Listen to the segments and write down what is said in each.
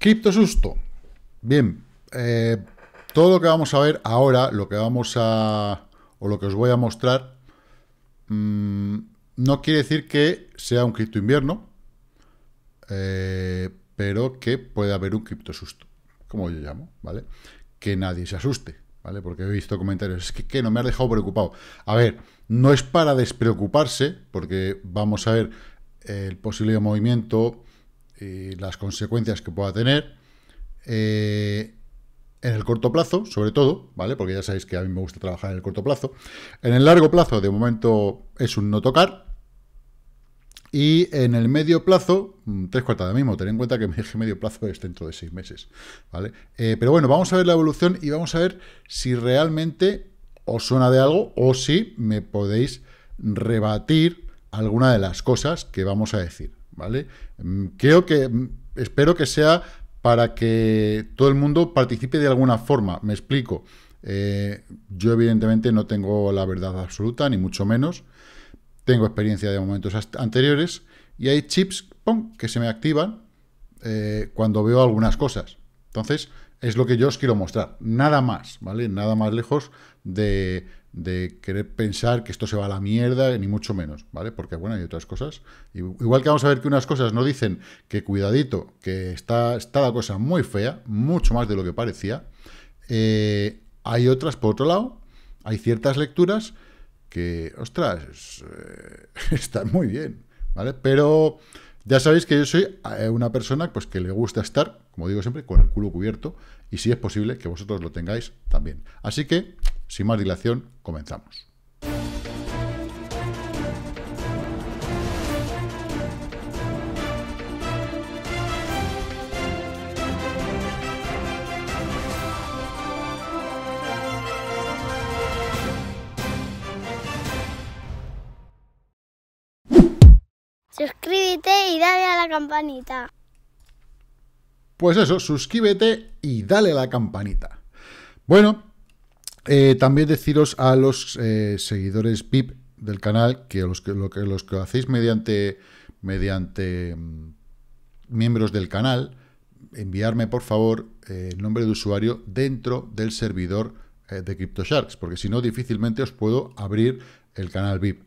Criptosusto. Bien, eh, todo lo que vamos a ver ahora, lo que vamos a... o lo que os voy a mostrar, mm, no quiere decir que sea un cripto invierno, eh, pero que puede haber un criptosusto, como yo llamo, ¿vale? Que nadie se asuste, ¿vale? Porque he visto comentarios, es que, no me ha dejado preocupado. A ver, no es para despreocuparse, porque vamos a ver el posible movimiento, eh, las consecuencias que pueda tener eh, en el corto plazo, sobre todo, ¿vale? Porque ya sabéis que a mí me gusta trabajar en el corto plazo. En el largo plazo, de momento, es un no tocar. Y en el medio plazo, mm, tres cuartas de mismo, ten en cuenta que dije medio plazo es dentro de seis meses, ¿vale? Eh, pero bueno, vamos a ver la evolución y vamos a ver si realmente os suena de algo o si me podéis rebatir alguna de las cosas que vamos a decir. ¿vale? Mm, creo que, mm, espero que sea para que todo el mundo participe de alguna forma, me explico. Eh, yo evidentemente no tengo la verdad absoluta, ni mucho menos. Tengo experiencia de momentos anteriores y hay chips que se me activan eh, cuando veo algunas cosas. Entonces, es lo que yo os quiero mostrar. Nada más, ¿vale? Nada más lejos de, de querer pensar que esto se va a la mierda, ni mucho menos, ¿vale? Porque, bueno, hay otras cosas. Igual que vamos a ver que unas cosas no dicen que cuidadito, que está, está la cosa muy fea, mucho más de lo que parecía. Eh, hay otras, por otro lado, hay ciertas lecturas que, ostras, eh, están muy bien, ¿vale? Pero ya sabéis que yo soy eh, una persona pues, que le gusta estar, como digo siempre, con el culo cubierto, y si es posible que vosotros lo tengáis también. Así que sin más dilación, comenzamos. Suscríbete y dale a la campanita. Pues eso, suscríbete y dale a la campanita. Bueno, eh, también deciros a los eh, seguidores VIP del canal que los que, lo hacéis mediante, mediante mm, miembros del canal, enviarme por favor eh, el nombre de usuario dentro del servidor de CryptoSharks, porque si no difícilmente os puedo abrir el canal VIP.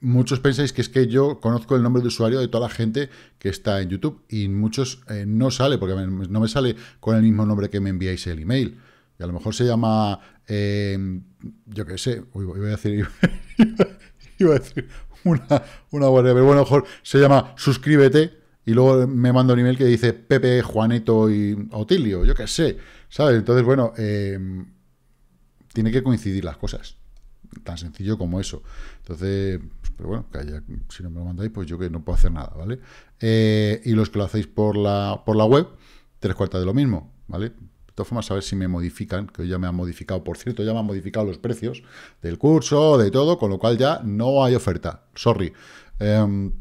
muchos pensáis que es que yo conozco el nombre de usuario de toda la gente que está en YouTube y muchos no sale, porque no me sale con el mismo nombre que me enviáis el email. Y a lo mejor se llama, em, yo qué sé, iba a decir, una, una pero bueno, a lo mejor se llama suscríbete y luego me manda un email que dice Pepe, Juanito y Otilio, yo qué sé, ¿sabes? Entonces, bueno, em, tiene que coincidir las cosas, tan sencillo como eso. Entonces, pues, pero bueno, que si no me lo mandáis, pues yo que no puedo hacer nada, ¿vale? Eh, y los que lo hacéis por la, por la web, tres cuartas de lo mismo, ¿vale? formas, a ver si me modifican, que hoy ya me han modificado, por cierto, ya me han modificado los precios del curso, de todo, con lo cual ya no hay oferta. Sorry. Em,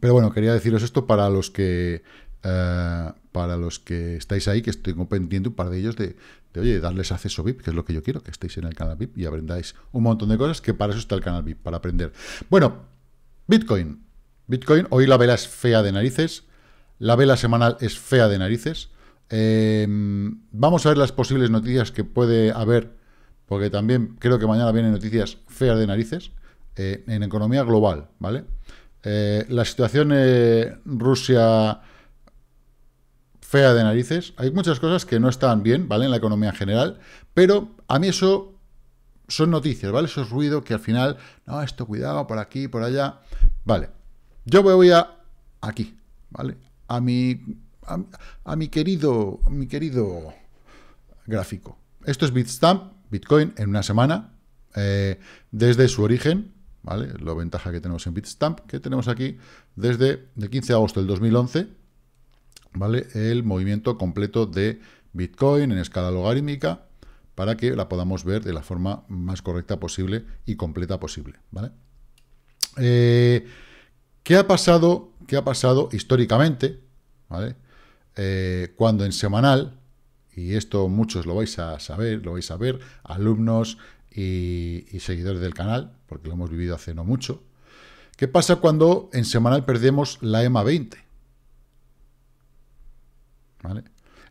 pero bueno, quería deciros esto para los que. Eh, para los que estáis ahí, que estoy pendiente un par de ellos de, de, oye, darles acceso VIP, que es lo que yo quiero, que estéis en el canal VIP y aprendáis un montón de cosas, que para eso está el canal VIP, para aprender. Bueno, Bitcoin. Bitcoin, hoy la vela es fea de narices, la vela semanal es fea de narices, eh, vamos a ver las posibles noticias que puede haber, porque también creo que mañana vienen noticias feas de narices, eh, en economía global, ¿vale? Eh, la situación Rusia fea de narices. Hay muchas cosas que no están bien, ¿vale? En la economía general, pero a mí eso son noticias, ¿vale? Eso es ruido que al final, no, esto cuidado, por aquí, por allá. Vale, yo voy a aquí, ¿vale? A mi a, mi, querido, mi querido gráfico. Esto es Bitstamp, Bitcoin, en una semana, eh, desde su origen, ¿vale? La ventaja que tenemos en Bitstamp, que tenemos aquí desde el 15 de agosto del 2011, ¿vale? El movimiento completo de Bitcoin en escala logarítmica para que la podamos ver de la forma más correcta posible y completa posible, ¿vale? Eh, ¿Qué ha pasado? ¿Qué ha pasado históricamente? ¿Vale? Eh, cuando en semanal, y esto muchos lo vais a saber, lo vais a ver, alumnos y, seguidores del canal, porque lo hemos vivido hace no mucho, ¿qué pasa cuando en semanal perdemos la EMA 20? ¿Vale?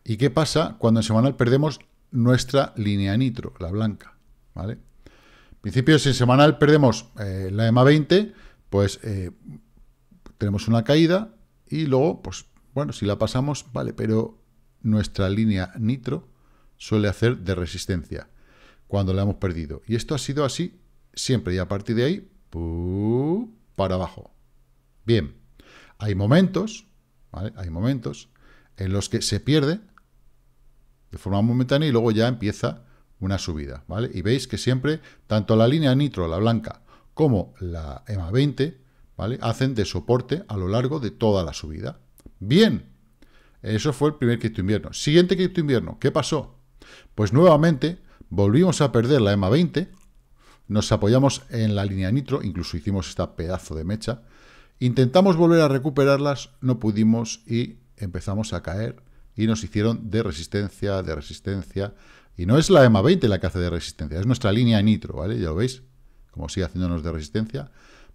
¿Y qué pasa cuando en semanal perdemos nuestra línea nitro, la blanca? ¿Vale? En principio, si en semanal perdemos eh, la EMA 20, pues eh, tenemos una caída y luego pues, bueno, si la pasamos, vale, pero nuestra línea nitro suele hacer de resistencia cuando la hemos perdido. Y esto ha sido así siempre y a partir de ahí, para abajo. Bien, hay momentos, Hay momentos en los que se pierde de forma momentánea y luego ya empieza una subida, ¿vale? Y veis que siempre, tanto la línea nitro, la blanca, como la EMA 20, ¿vale? Hacen de soporte a lo largo de toda la subida. Bien, eso fue el primer cripto invierno. Siguiente cripto invierno, ¿qué pasó? Pues nuevamente volvimos a perder la EMA 20, nos apoyamos en la línea nitro, incluso hicimos esta pedazo de mecha, intentamos volver a recuperarlas, no pudimos y empezamos a caer y nos hicieron de resistencia, de resistencia, y no es la EMA 20 la que hace de resistencia, es nuestra línea nitro, ¿vale? Ya lo veis, como sigue haciéndonos de resistencia.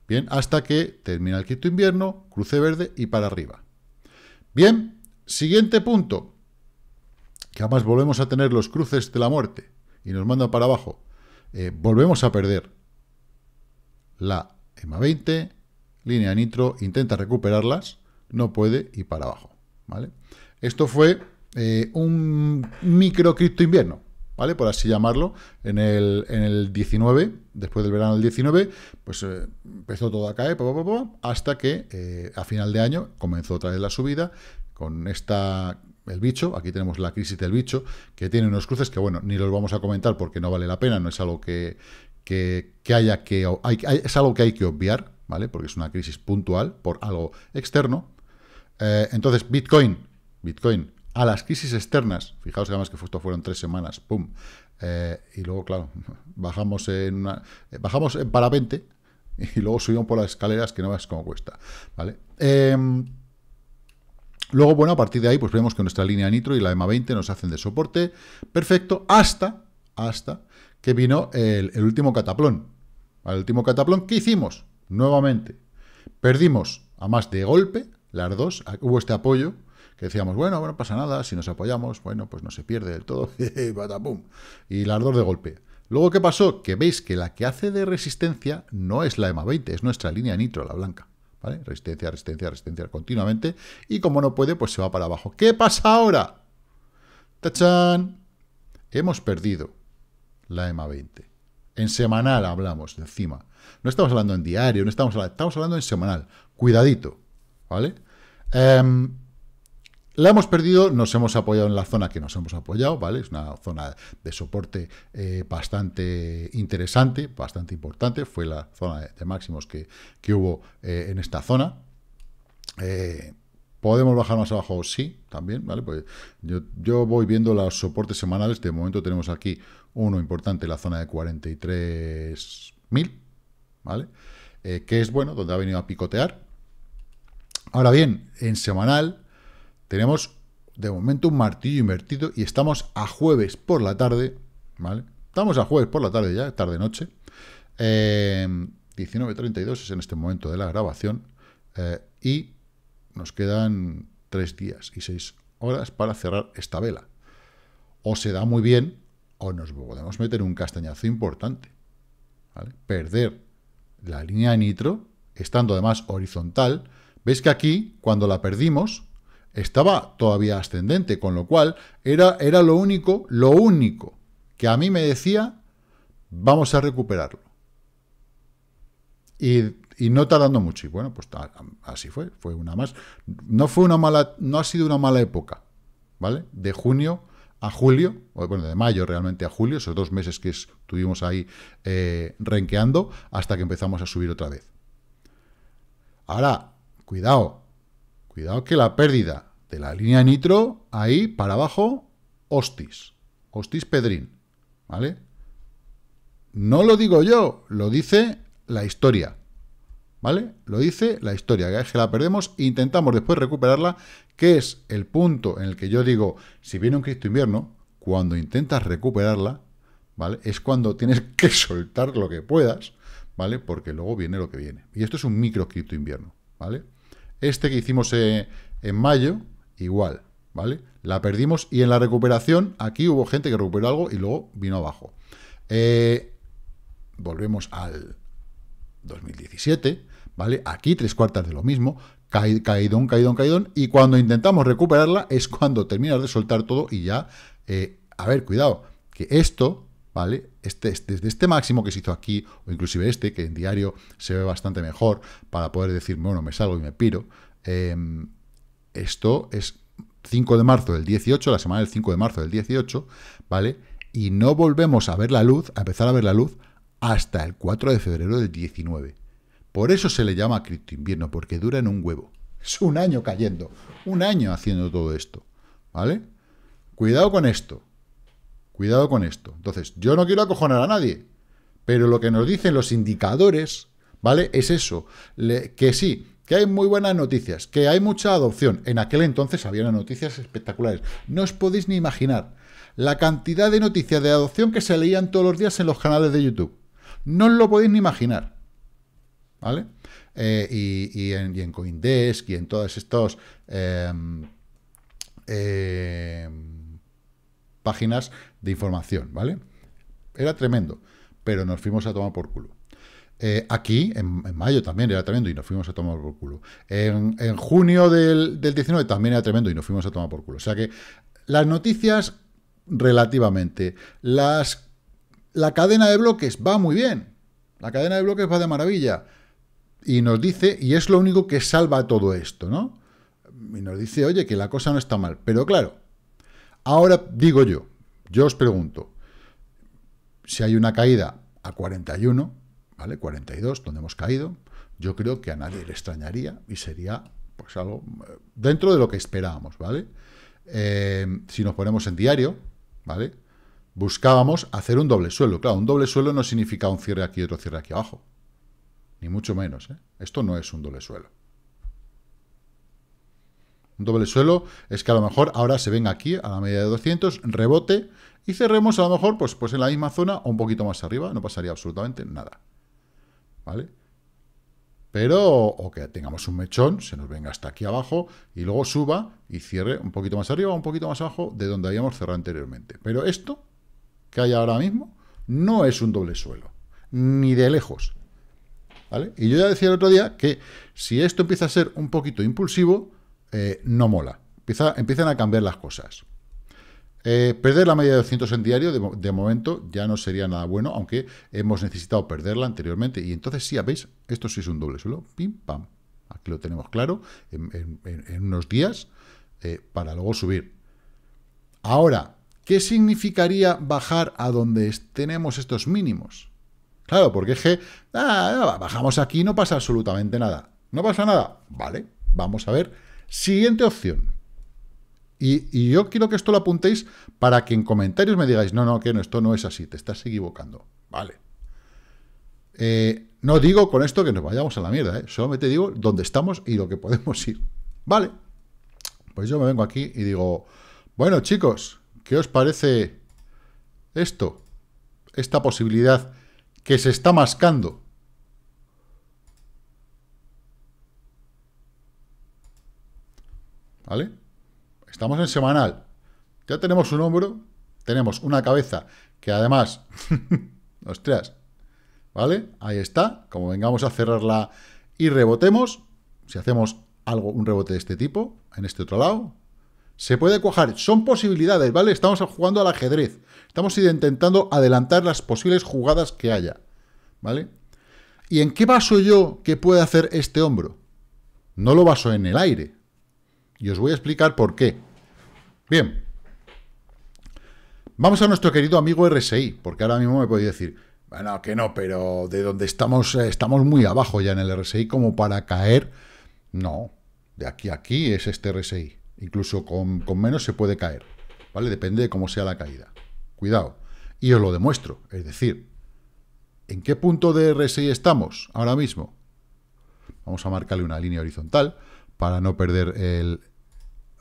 Bien, hasta que termina el quinto invierno, cruce verde y para arriba. Bien, siguiente punto. Que además volvemos a tener los cruces de la muerte y nos manda para abajo. Eh, volvemos a perder la m 20, línea nitro, intenta recuperarlas, no puede y para abajo. ¿vale? Esto fue eh, un micro invierno. ¿vale? Por así llamarlo, en el, 19, después del verano del 19, pues eh, empezó todo a caer, hasta que eh, a final de año comenzó otra vez la subida, con esta el bicho, aquí tenemos la crisis del bicho, que tiene unos cruces que, bueno, ni los vamos a comentar porque no vale la pena, no es algo que, que, haya que... es algo que hay que obviar, ¿vale? Porque es una crisis puntual por algo externo. Eh, entonces, Bitcoin, Bitcoin a las crisis externas, fijaos que además que esto fueron tres semanas, pum, eh, y luego, claro, bajamos en, una, eh, bajamos en parapente y luego subimos por las escaleras, que no es como cuesta, ¿vale? Em, luego, bueno, a partir de ahí, pues vemos que nuestra línea Nitro y la EMA 20 nos hacen de soporte, perfecto, hasta, hasta que vino el, último cataplón, El último cataplón, ¿qué hicimos? Nuevamente, perdimos a más de golpe, las dos, hubo este apoyo, que decíamos, bueno, no pasa nada, si nos apoyamos, bueno, pues no se pierde del todo, y las ardor de golpe. Luego, ¿qué pasó? Que veis que la que hace de resistencia no es la EMA 20, es nuestra línea nitro, la blanca. ¿Vale? Resistencia, resistencia, resistencia continuamente. Y como no puede, pues se va para abajo. ¿Qué pasa ahora? ¡Tachán! Hemos perdido la EMA 20. En semanal hablamos encima. No estamos hablando en diario, no estamos hablando, estamos hablando en semanal. Cuidadito, ¿vale? Em, la hemos perdido, nos hemos apoyado en la zona que nos hemos apoyado, ¿vale? Es una zona de soporte eh, bastante interesante, bastante importante. Fue la zona de, máximos que, hubo eh, en esta zona. Eh, ¿Podemos bajar más abajo? Sí, también, ¿vale? Pues yo, voy viendo los soportes semanales. De momento tenemos aquí uno importante, la zona de 43.000, ¿vale? que es, bueno, donde ha venido a picotear. Ahora bien, en semanal tenemos de momento un martillo invertido y estamos a jueves por la tarde, ¿vale? Estamos a jueves por la tarde ya, tarde-noche. 19.32 em, es en este momento de la grabación eh, y nos quedan tres días y seis horas para cerrar esta vela. O se da muy bien o nos podemos meter un castañazo importante. ¿vale? Perder la línea de nitro, estando además horizontal. Veis que aquí, cuando la perdimos, estaba todavía ascendente, con lo cual era, era lo único, lo único que a mí me decía, vamos a recuperarlo. Y, no tardando mucho. Y bueno, pues así fue, fue una más. No fue una mala, no ha sido una mala época, ¿vale? De junio a julio, bueno, de mayo realmente a julio, esos dos meses que estuvimos ahí eh, renqueando, hasta que empezamos a subir otra vez. Ahora, cuidado, cuidado que la pérdida de la línea nitro, ahí para abajo, hostis, hostis pedrín, ¿vale? No lo digo yo, lo dice la historia, ¿vale? Lo dice la historia, que es que la perdemos e intentamos después recuperarla, que es el punto en el que yo digo, si viene un cripto invierno, cuando intentas recuperarla, ¿vale? Es cuando tienes que soltar lo que puedas, ¿vale? Porque luego viene lo que viene. Y esto es un micro cripto invierno, ¿vale? Este que hicimos eh, en mayo, igual, ¿vale? La perdimos y en la recuperación, aquí hubo gente que recuperó algo y luego vino abajo. Eh, volvemos al 2017, ¿vale? Aquí tres cuartas de lo mismo, caidón, caidón, caidón, y cuando intentamos recuperarla es cuando terminas de soltar todo y ya, eh, a ver, cuidado, que esto, ¿vale? Este, desde este máximo que se hizo aquí, o inclusive este, que en diario se ve bastante mejor, para poder decir, bueno, me salgo y me piro, em, esto es 5 de marzo del 18, la semana del 5 de marzo del 18, ¿vale? Y no volvemos a ver la luz, a empezar a ver la luz, hasta el 4 de febrero del 19. Por eso se le llama cripto invierno, porque dura en un huevo. Es un año cayendo, un año haciendo todo esto, ¿vale? Cuidado con esto. Cuidado con esto. Entonces, yo no quiero acojonar a nadie, pero lo que nos dicen los indicadores, ¿vale? Es eso, que sí, que hay muy buenas noticias, que hay mucha adopción. En aquel entonces había noticias espectaculares. No os podéis ni imaginar la cantidad de noticias de adopción que se leían todos los días en los canales de YouTube. No os lo podéis ni imaginar. ¿Vale? Eh, y, en, Coindesk y en todas estos em, em, páginas de información, ¿vale? Era tremendo, pero nos fuimos a tomar por culo. Eh, aquí, en, mayo también era tremendo y nos fuimos a tomar por culo. En, junio del, del 19 también era tremendo y nos fuimos a tomar por culo. O sea que las noticias, relativamente. Las, la cadena de bloques va muy bien. La cadena de bloques va de maravilla. Y nos dice, y es lo único que salva todo esto, ¿no? Y nos dice, oye, que la cosa no está mal. Pero claro, ahora digo yo, yo os pregunto, si hay una caída a 41, ¿vale? 42, donde hemos caído, yo creo que a nadie le extrañaría y sería pues algo eh, dentro de lo que esperábamos, ¿vale? Eh, si nos ponemos en diario, ¿vale? Buscábamos hacer un doble suelo. Claro, un doble suelo no significa un cierre aquí y otro cierre aquí abajo. Ni mucho menos, ¿eh? Esto no es un doble suelo. Un doble suelo es que a lo mejor ahora se venga aquí a la media de 200, rebote y cerremos a lo mejor pues, pues en la misma zona o un poquito más arriba. No pasaría absolutamente nada. ¿Vale? Pero, o que tengamos un mechón, se nos venga hasta aquí abajo y luego suba y cierre un poquito más arriba, o un poquito más abajo de donde habíamos cerrado anteriormente. Pero esto que hay ahora mismo no es un doble suelo, ni de lejos. ¿Vale? Y yo ya decía el otro día que si esto empieza a ser un poquito impulsivo, eh, no mola. Empieza, empiezan a cambiar las cosas. Eh, perder la media de 200 en diario, de, momento, ya no sería nada bueno, aunque hemos necesitado perderla anteriormente. Y entonces, sí, ¿veis? Esto sí es un doble suelo. Pim, pam. Aquí lo tenemos claro, en, unos días, eh, para luego subir. Ahora, ¿qué significaría bajar a donde tenemos estos mínimos? Claro, porque es que ah, bajamos aquí, no pasa absolutamente nada. No pasa nada. Vale, vamos a ver Siguiente opción. Y, yo quiero que esto lo apuntéis para que en comentarios me digáis, no, no, que no, esto no es así, te estás equivocando. Vale. Eh, no digo con esto que nos vayamos a la mierda, ¿eh? solamente digo dónde estamos y lo que podemos ir. Vale. Pues yo me vengo aquí y digo, bueno chicos, ¿qué os parece esto? Esta posibilidad que se está mascando ¿vale? Estamos en semanal. Ya tenemos un hombro, tenemos una cabeza que además, ostras, ¿vale? Ahí está, como vengamos a cerrarla y rebotemos, si hacemos algo, un rebote de este tipo, en este otro lado, se puede cuajar. Son posibilidades, ¿vale? Estamos jugando al ajedrez. Estamos intentando adelantar las posibles jugadas que haya, ¿vale? ¿Y en qué baso yo que puede hacer este hombro? No lo baso en el aire, y os voy a explicar por qué. Bien. Vamos a nuestro querido amigo RSI, porque ahora mismo me podéis decir, bueno, que no, pero de donde estamos, eh, estamos muy abajo ya en el RSI como para caer. No, de aquí a aquí es este RSI. Incluso con, con menos se puede caer, ¿vale? Depende de cómo sea la caída. Cuidado. Y os lo demuestro. Es decir, ¿en qué punto de RSI estamos ahora mismo? Vamos a marcarle una línea horizontal para no perder el,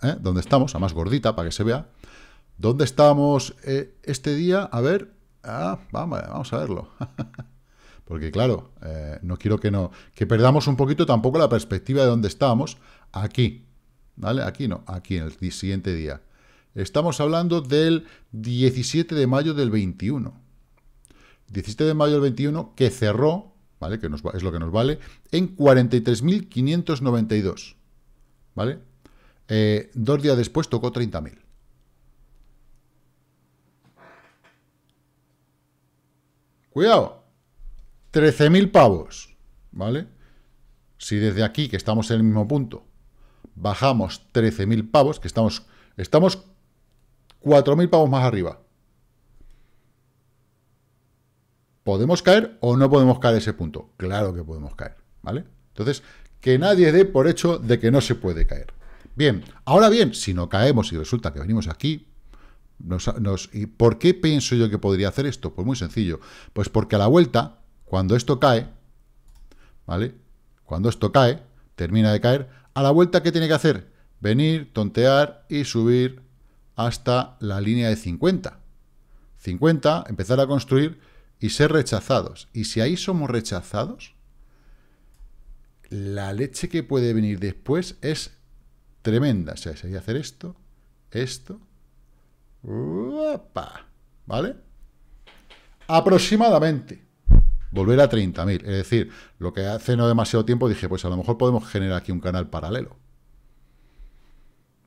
¿eh? ¿Dónde estamos, a más gordita para que se vea. ¿Dónde estamos eh, este día? A ver, ah, vamos, a verlo. Porque claro, eh, no quiero que, no, que perdamos un poquito tampoco la perspectiva de dónde estábamos aquí. ¿Vale? Aquí no, aquí en el siguiente día. Estamos hablando del 17 de mayo del 21. 17 de mayo del 21 que cerró, ¿vale? Que nos, es lo que nos vale, en 43.592. ¿Vale? Eh, dos días después tocó 30.000. Cuidado. 13.000 pavos. ¿Vale? Si desde aquí, que estamos en el mismo punto, bajamos 13.000 pavos, que estamos, estamos 4.000 pavos más arriba. ¿Podemos caer o no podemos caer ese punto? Claro que podemos caer, ¿vale? Entonces, que nadie dé por hecho de que no se puede caer. Bien, ahora bien, si no caemos y resulta que venimos aquí, ¿y ¿por qué pienso yo que podría hacer esto? Pues muy sencillo, pues porque a la vuelta, cuando esto cae, ¿vale? Cuando esto cae, termina de caer, a la vuelta, ¿qué tiene que hacer? Venir, tontear y subir hasta la línea de 50. 50, empezar a construir y ser rechazados. Y si ahí somos rechazados, la leche que puede venir después es tremenda. O sea, hacer esto, esto, ¿vale? Aproximadamente. Volver a 30.000. Es decir, lo que hace no demasiado tiempo dije, pues a lo mejor podemos generar aquí un canal paralelo.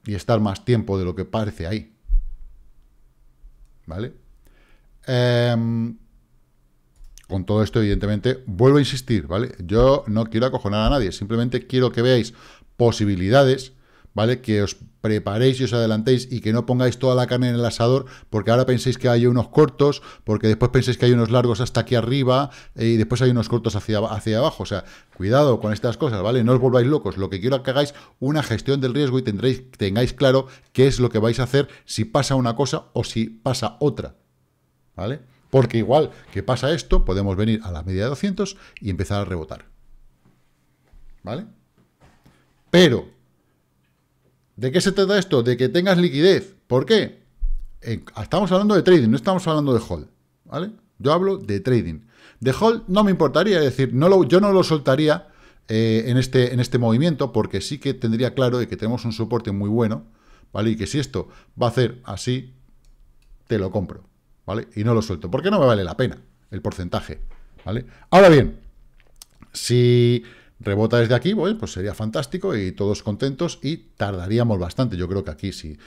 Y estar más tiempo de lo que parece ahí. ¿Vale? Em, con todo esto, evidentemente, vuelvo a insistir, ¿vale? Yo no quiero acojonar a nadie, simplemente quiero que veáis posibilidades ¿vale? Que os preparéis y os adelantéis y que no pongáis toda la carne en el asador porque ahora penséis que hay unos cortos, porque después penséis que hay unos largos hasta aquí arriba eh, y después hay unos cortos hacia, hacia abajo. O sea, cuidado con estas cosas, ¿vale? No os volváis locos. Lo que quiero es que hagáis una gestión del riesgo y tendréis, tengáis claro qué es lo que vais a hacer si pasa una cosa o si pasa otra, ¿vale? Porque igual que pasa esto, podemos venir a la media de 200 y empezar a rebotar. ¿Vale? Pero ¿De qué se trata esto? De que tengas liquidez. ¿Por qué? estamos hablando de trading, no estamos hablando de hold. ¿Vale? Yo hablo de trading. De hold no me importaría, es decir, no lo, yo no lo soltaría eh, en, este, en este movimiento porque sí que tendría claro de que tenemos un soporte muy bueno, ¿vale? Y que si esto va a hacer así, te lo compro, ¿vale? Y no lo suelto, porque no me vale la pena el porcentaje, ¿vale? Ahora bien, si rebota desde aquí, pues sería fantástico y todos contentos y tardaríamos bastante. Yo creo que aquí si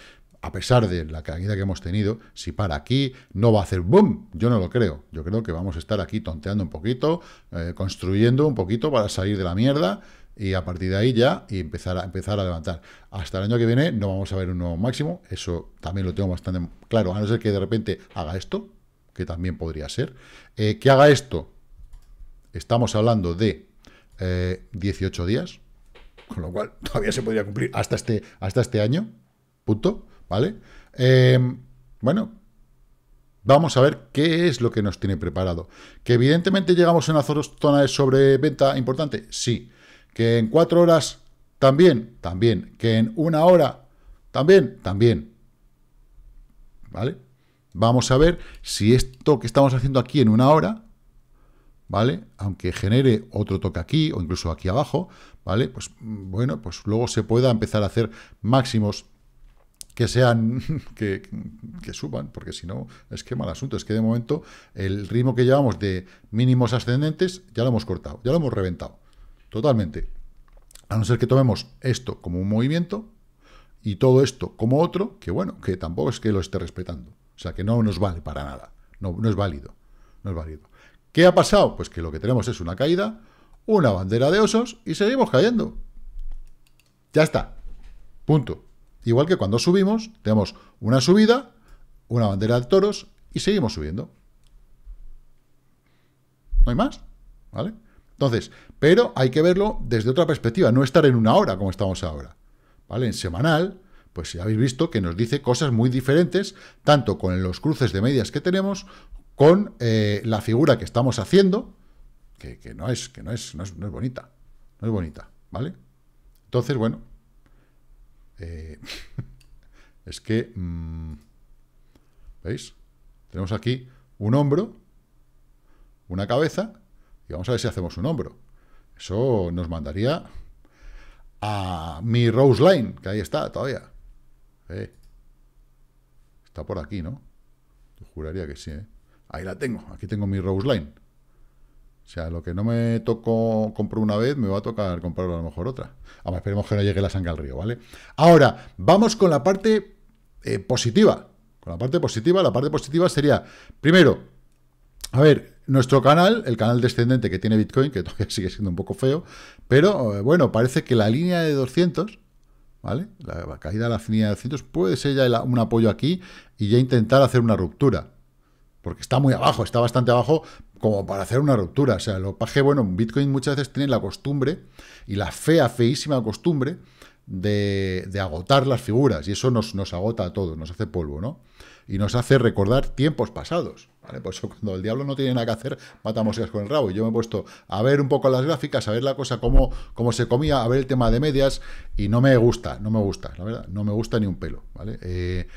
a pesar de la caída que hemos tenido, si para aquí no va a hacer boom, yo no lo creo. Yo creo que vamos a estar aquí tonteando un poquito, eh, construyendo un poquito para salir de la mierda y a partir de ahí ya y empezar a, empezar a levantar. Hasta el año que viene no vamos a ver un nuevo máximo, eso también lo tengo bastante claro, a no ser que de repente haga esto, que también podría ser. Eh, que haga esto, estamos hablando de 18 eh, días, con lo cual todavía se podría cumplir hasta este, hasta este año, punto, ¿vale? Eh, bueno, vamos a ver qué es lo que nos tiene preparado. Que evidentemente llegamos en una zona de sobreventa importante, sí. Que en cuatro horas también, también. Que en una hora también, también. ¿Vale? Vamos a ver si esto que estamos haciendo aquí en una hora ¿vale? Aunque genere otro toque aquí o incluso aquí abajo, ¿vale? Pues bueno, pues luego se pueda empezar a hacer máximos que sean, que, suban, porque si no, es que mal asunto, es que de momento el ritmo que llevamos de mínimos ascendentes ya lo hemos cortado, ya lo hemos reventado, totalmente. A no ser que tomemos esto como un movimiento y todo esto como otro, que bueno, que tampoco es que lo esté respetando, o sea, que no nos vale para nada, no es válido, no es válido. ¿Qué ha pasado? Pues que lo que tenemos es una caída, una bandera de osos y seguimos cayendo. Ya está. Punto. Igual que cuando subimos, tenemos una subida, una bandera de toros y seguimos subiendo. No hay más. ¿Vale? Entonces, pero hay que verlo desde otra perspectiva, no estar en una hora como estamos ahora. ¿Vale? En semanal, pues ya habéis visto que nos dice cosas muy diferentes, tanto con los cruces de medias que tenemos, con eh, la figura que estamos haciendo, que, no, es, que no, es, no, es, bonita, no es bonita, ¿vale? Entonces, bueno, eh, es que, mm, ¿veis? Tenemos aquí un hombro, una cabeza, y vamos a ver si hacemos un hombro. Eso nos mandaría a mi Rose Line, que ahí está todavía. Eh, está por aquí, ¿no? Yo juraría que sí, ¿eh? Ahí la tengo, aquí tengo mi Rose Line. O sea, lo que no me tocó comprar una vez, me va a tocar comprar a lo mejor otra. Ahora, esperemos que no llegue la sangre al río, ¿vale? Ahora, vamos con la parte eh, positiva. Con la parte positiva, la parte positiva sería, primero, a ver, nuestro canal, el canal descendente que tiene Bitcoin, que todavía sigue siendo un poco feo, pero eh, bueno, parece que la línea de 200, ¿vale? La, caída de la línea de 200 puede ser ya un apoyo aquí y ya intentar hacer una ruptura porque está muy abajo, está bastante abajo como para hacer una ruptura. O sea, lo paje, bueno, Bitcoin muchas veces tiene la costumbre y la fea, feísima costumbre de, agotar las figuras y eso nos, agota a todos, nos hace polvo, ¿no? Y nos hace recordar tiempos pasados. ¿vale? Por eso cuando el diablo no tiene nada que hacer, matamos con el rabo. Y yo me he puesto a ver un poco las gráficas, a ver la cosa, cómo, cómo se comía, a ver el tema de medias y no me gusta, no me gusta, la verdad, no me gusta ni un pelo, ¿vale? Eh,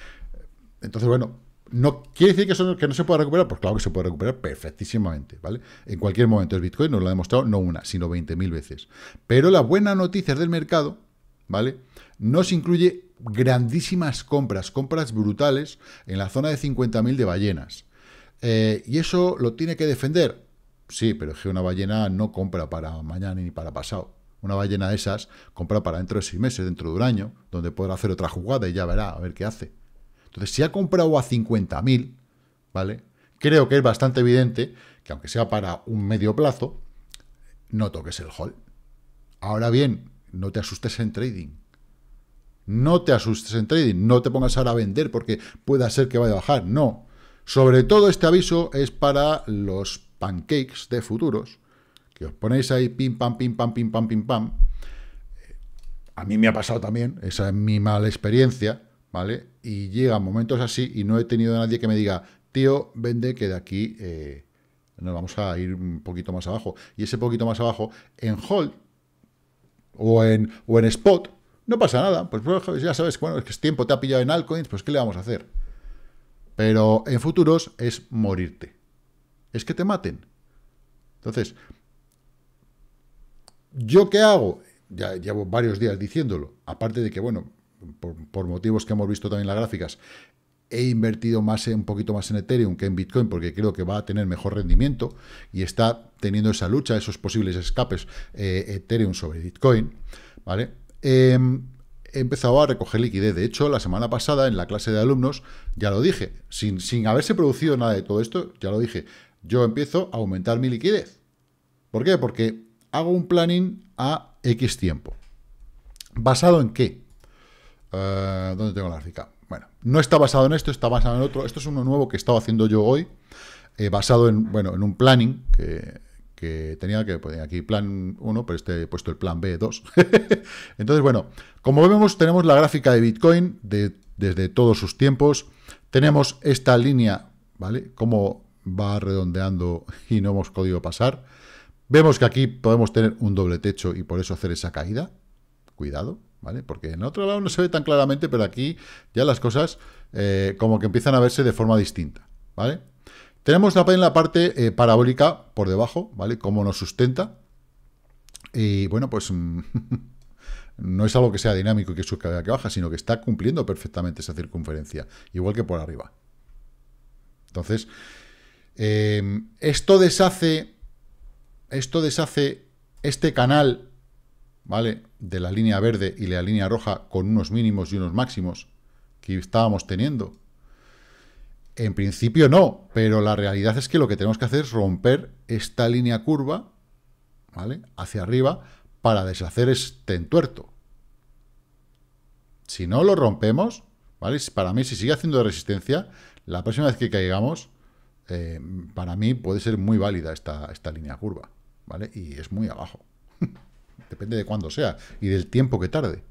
entonces, bueno, ¿No quiere decir que, eso, que no se pueda recuperar? Pues claro que se puede recuperar perfectísimamente, ¿vale? En cualquier momento. El Bitcoin nos lo ha demostrado no una, sino 20.000 veces. Pero la buena noticia del mercado, ¿vale? Nos incluye grandísimas compras, compras brutales en la zona de 50.000 de ballenas. Eh, ¿Y eso lo tiene que defender? Sí, pero es que una ballena no compra para mañana ni para pasado. Una ballena de esas compra para dentro de seis meses, dentro de un año, donde podrá hacer otra jugada y ya verá a ver qué hace. Entonces, si ha comprado a 50.000, ¿vale? Creo que es bastante evidente que aunque sea para un medio plazo, no toques el hall. Ahora bien, no te asustes en trading. No te asustes en trading, no te pongas ahora a vender porque pueda ser que vaya a bajar. No. Sobre todo este aviso es para los pancakes de futuros, que os ponéis ahí pim, pam, pim, pam, pim, pam, pim, pam. A mí me ha pasado también, esa es mi mala experiencia, ¿vale? Y llegan momentos así y no he tenido a nadie que me diga, tío, vende que de aquí eh, nos vamos a ir un poquito más abajo. Y ese poquito más abajo, en hold o en, o en spot, no pasa nada. Pues, pues, pues ya sabes, bueno, es que es tiempo, te ha pillado en altcoins, pues ¿qué le vamos a hacer? Pero en futuros es morirte. Es que te maten. Entonces, ¿yo qué hago? Ya llevo varios días diciéndolo. Aparte de que, bueno, por, motivos que hemos visto también en las gráficas, he invertido más un poquito más en Ethereum que en Bitcoin porque creo que va a tener mejor rendimiento y está teniendo esa lucha, esos posibles escapes eh, Ethereum sobre Bitcoin, ¿vale? Em, he empezado a recoger liquidez. De hecho, la semana pasada en la clase de alumnos ya lo dije, sin, sin haberse producido nada de todo esto, ya lo dije, yo empiezo a aumentar mi liquidez. ¿Por qué? Porque hago un planning a X tiempo. ¿Basado en qué? Eh, ¿Dónde tengo la gráfica? Bueno, no está basado en esto, está basado en otro. Esto es uno nuevo que estaba haciendo yo hoy, eh, basado en, bueno, en un planning que, tenía que poner aquí plan 1, pero este he puesto el plan B2. Entonces, bueno, como vemos, tenemos la gráfica de Bitcoin de, desde todos sus tiempos. Tenemos esta línea, ¿vale? Cómo va redondeando y no hemos podido pasar. Vemos que aquí podemos tener un doble techo y por eso hacer esa caída. Cuidado, porque en otro lado no se ve tan claramente, pero aquí ya las cosas eh, como que empiezan a verse de forma distinta, ¿vale? Tenemos en la parte eh, parabólica por debajo, ¿vale? Como nos sustenta. Y bueno, pues mm, no es algo que sea dinámico y que suba que baja, sino que está cumpliendo perfectamente esa circunferencia, igual que por arriba. Entonces, eh, esto deshace esto deshace este canal ¿vale? De la línea verde y la línea roja con unos mínimos y unos máximos que estábamos teniendo. En principio no, pero la realidad es que lo que tenemos que hacer es romper esta línea curva, ¿vale? Hacia arriba para deshacer este entuerto. Si no lo rompemos, ¿vale? Para mí, si sigue haciendo resistencia, la próxima vez que caigamos, eh, para mí puede ser muy válida esta, esta línea curva, ¿vale? Y es muy abajo. depende de cuándo sea y del tiempo que tarde,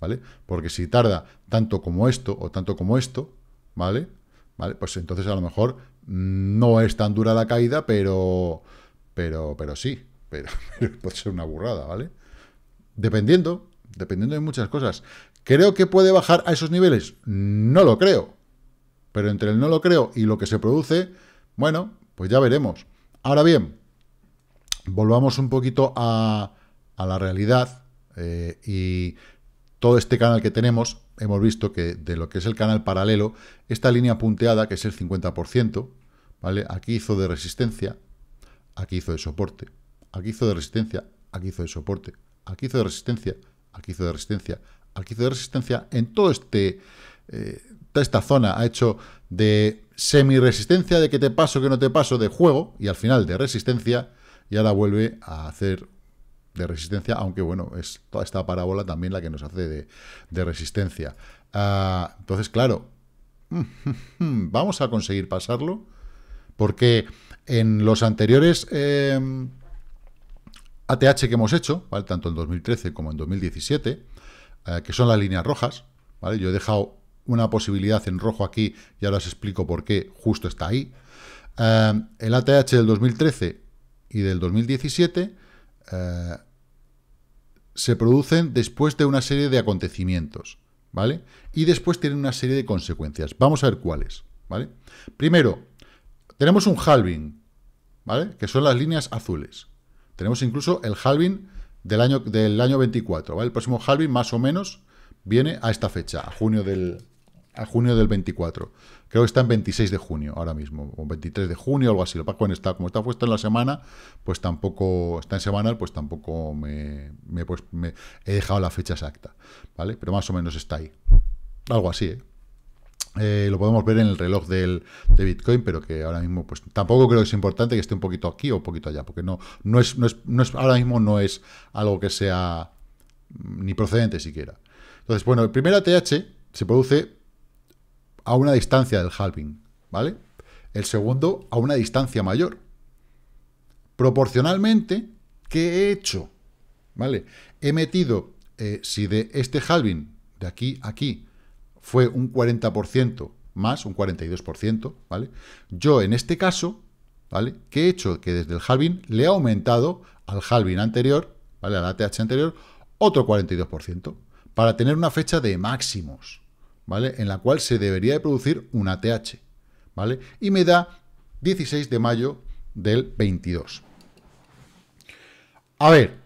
¿vale? Porque si tarda tanto como esto o tanto como esto, ¿vale? ¿Vale? Pues entonces a lo mejor no es tan dura la caída, pero pero pero sí, pero, puede ser una burrada, ¿vale? Dependiendo, dependiendo de muchas cosas. ¿Creo que puede bajar a esos niveles? No lo creo. Pero entre el no lo creo y lo que se produce, bueno, pues ya veremos. Ahora bien, volvamos un poquito a, a la realidad eh, y todo este canal que tenemos, hemos visto que de lo que es el canal paralelo, esta línea punteada, que es el 50%, ¿vale? Aquí hizo de resistencia, aquí hizo de soporte, aquí hizo de resistencia, aquí hizo de soporte, aquí hizo de resistencia, aquí hizo de resistencia, aquí hizo de resistencia, en todo este... Eh, toda esta zona ha hecho de semi-resistencia, de que te paso, que no te paso, de juego, y al final de resistencia, y ahora vuelve a hacer de resistencia, aunque bueno, es toda esta parábola también la que nos hace de, resistencia. Ah, entonces, claro, vamos a conseguir pasarlo, porque en los anteriores ATH eh, que hemos hecho, tanto en 2013 como en 2017, eh, que son las líneas rojas, ¿vale? yo he dejado una posibilidad en rojo aquí y ahora os explico por qué justo está ahí. Eh, el ATH del 2013 y del 2017 se producen después de una serie de acontecimientos, ¿vale? Y después tienen una serie de consecuencias. Vamos a ver cuáles, ¿vale? Primero, tenemos un halving, ¿vale? Que son las líneas azules. Tenemos incluso el halving del año, del año 24, ¿vale? El próximo halving, más o menos, viene a esta fecha, a junio del, a junio del 24. Creo que está en 26 de junio ahora mismo, o 23 de junio, algo así. ...el Paco está, como está puesto en la semana, pues tampoco, está en semanal, pues tampoco me, pues, he dejado la fecha exacta, ¿vale? Pero más o menos está ahí. Algo así, ¿eh? Eh, lo podemos ver en el reloj del, de Bitcoin, pero que ahora mismo, pues tampoco creo que es importante que esté un poquito aquí o un poquito allá, porque no, no es, no es, no es, ahora mismo no es algo que sea mm, ni procedente siquiera. Entonces, bueno, el primer ATH se produce a una distancia del halving, ¿vale? El segundo a una distancia mayor. Proporcionalmente, ¿qué he hecho? ¿Vale? He metido, eh, si de este halving, de aquí a aquí, fue un 40% más, un 42%, ¿vale? Yo en este caso, ¿vale? ¿Qué he hecho? Que desde el halving le he aumentado al halving anterior, ¿vale? A la TH anterior, otro 42%, para tener una fecha de máximos, ¿vale? En la cual se debería de producir una TH, ¿vale? Y me da 16 de mayo del 22. A ver,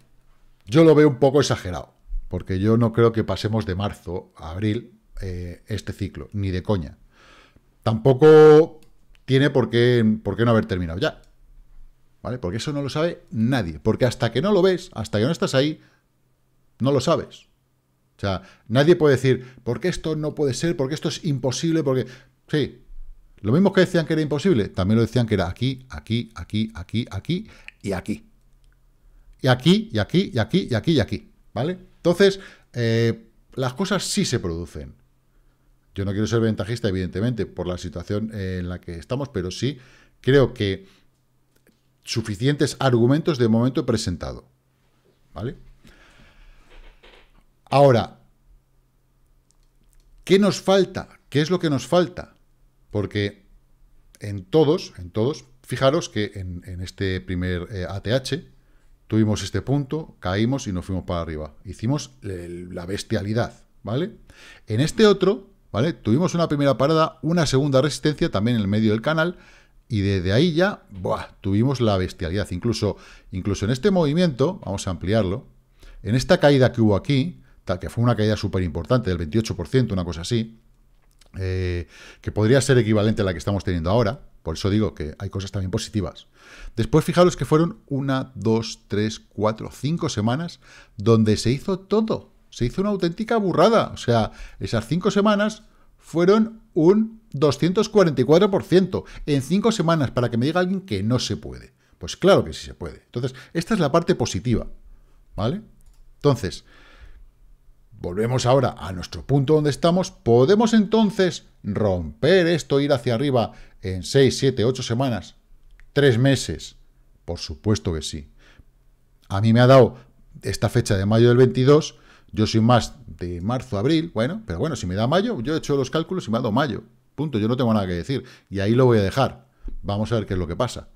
yo lo veo un poco exagerado, porque yo no creo que pasemos de marzo a abril eh, este ciclo, ni de coña. Tampoco tiene por qué, por qué no haber terminado ya, ¿vale? Porque eso no lo sabe nadie, porque hasta que no lo ves, hasta que no estás ahí, no lo sabes. O sea, nadie puede decir, ¿por qué esto no puede ser? ¿Por qué esto es imposible? Porque, sí, lo mismo que decían que era imposible, también lo decían que era aquí, aquí, aquí, aquí, aquí y aquí. Y aquí, y aquí, y aquí, y aquí, y aquí. ¿Vale? Entonces, eh, las cosas sí se producen. Yo no quiero ser ventajista, evidentemente, por la situación eh, en la que estamos, pero sí creo que suficientes argumentos de momento he presentado. ¿Vale? Ahora, ¿qué nos falta? ¿Qué es lo que nos falta? Porque en todos, en todos, fijaros que en, este primer ATH eh, tuvimos este punto, caímos y nos fuimos para arriba. Hicimos la bestialidad, ¿vale? En este otro, ¿vale? Tuvimos una primera parada, una segunda resistencia también en el medio del canal, y desde ahí ya ¡buah! tuvimos la bestialidad. Incluso, incluso en este movimiento, vamos a ampliarlo, en esta caída que hubo aquí, que fue una caída súper importante, del 28%, una cosa así, eh, que podría ser equivalente a la que estamos teniendo ahora. Por eso digo que hay cosas también positivas. Después fijaros que fueron una, dos, tres, cuatro, cinco semanas donde se hizo todo. Se hizo una auténtica burrada. O sea, esas cinco semanas fueron un 244%. En cinco semanas, para que me diga alguien que no se puede. Pues claro que sí se puede. Entonces, esta es la parte positiva. ¿Vale? Entonces, volvemos ahora a nuestro punto donde estamos, podemos entonces romper esto, ir hacia arriba en 6, 7, 8 semanas, 3 meses. Por supuesto que sí. A mí me ha dado esta fecha de mayo del 22, yo soy más de marzo, abril, bueno, pero bueno, si me da mayo, yo he hecho los cálculos y me ha dado mayo. Punto, yo no tengo nada que decir. Y ahí lo voy a dejar. Vamos a ver qué es lo que pasa.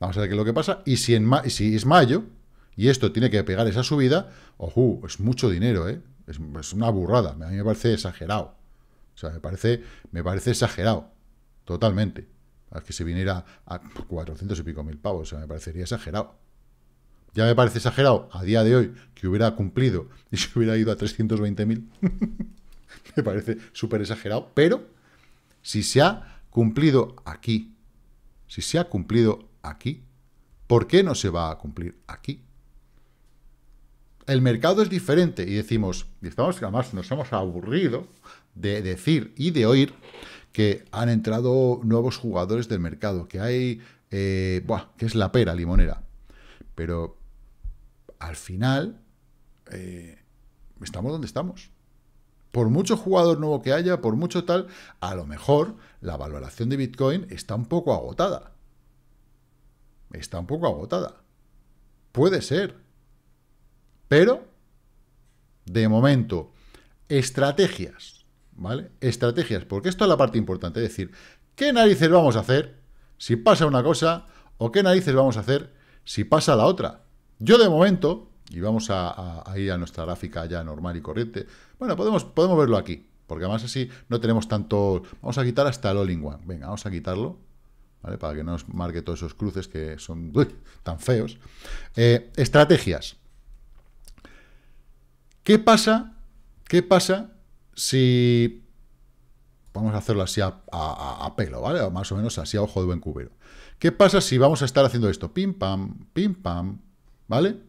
Vamos a ver qué es lo que pasa. Y si, si es mayo, y esto tiene que pegar esa subida, ojo, es mucho dinero, ¿eh? Es, una burrada, a mí me parece exagerado. O sea, me parece, me parece exagerado, totalmente. A que se viniera a 400 y pico mil pavos, o sea, me parecería exagerado. Ya me parece exagerado a día de hoy que hubiera cumplido y se hubiera ido a 320 mil. me parece súper exagerado, pero si se ha cumplido aquí, si se ha cumplido aquí, ¿por qué no se va a cumplir aquí? el mercado es diferente y decimos, y estamos, además nos hemos aburrido de decir y de oír que han entrado nuevos jugadores del mercado, que hay, eh, que es la pera limonera. Pero al final eh, estamos donde estamos. Por mucho jugador nuevo que haya, por mucho tal, a lo mejor la valoración de Bitcoin está un poco agotada. Está un poco agotada. Puede ser, pero, de momento, estrategias, ¿vale? Estrategias, porque esto es la parte importante, es decir, ¿qué narices vamos a hacer si pasa una cosa o qué narices vamos a hacer si pasa la otra? Yo de momento, y vamos a, ir a nuestra gráfica ya normal y corriente, bueno, podemos, podemos verlo aquí, porque además así no tenemos tanto... Vamos a quitar hasta el all-in-one, venga, vamos a quitarlo, ¿vale? Para que no nos marque todos esos cruces que son tan feos. Eh, estrategias. ¿Qué pasa? ¿Qué pasa si... Vamos a hacerlo así a, pelo, ¿vale? más o menos así a ojo de buen cubero. ¿Qué pasa si vamos a estar haciendo esto? Pim, pam, pim, pam, ¿vale?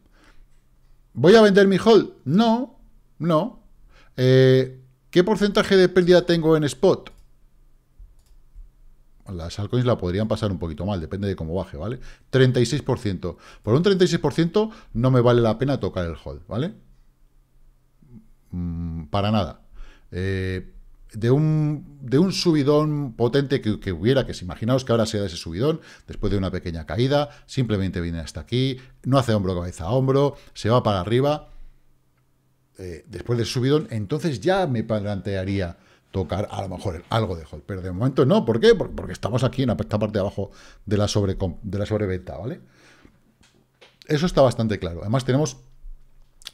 ¿Voy a vender mi hold? No, no. Eh, ¿Qué porcentaje de pérdida tengo en spot? Las altcoins la podrían pasar un poquito mal, depende de cómo baje, ¿vale? 36%. Por un 36% no me vale la pena tocar el hold, ¿vale? Mm, para nada. Eh, de un, subidón potente que, hubiera, que si imaginaos que ahora sea ese subidón, después de una pequeña caída, simplemente viene hasta aquí, no hace hombro cabeza a hombro, se va para arriba, eh, después del subidón, entonces ya me plantearía tocar a lo mejor algo de hold, pero de momento no, ¿por qué? Porque, estamos aquí en esta parte de abajo de la, sobre, de la sobreventa, ¿vale? Eso está bastante claro. Además tenemos...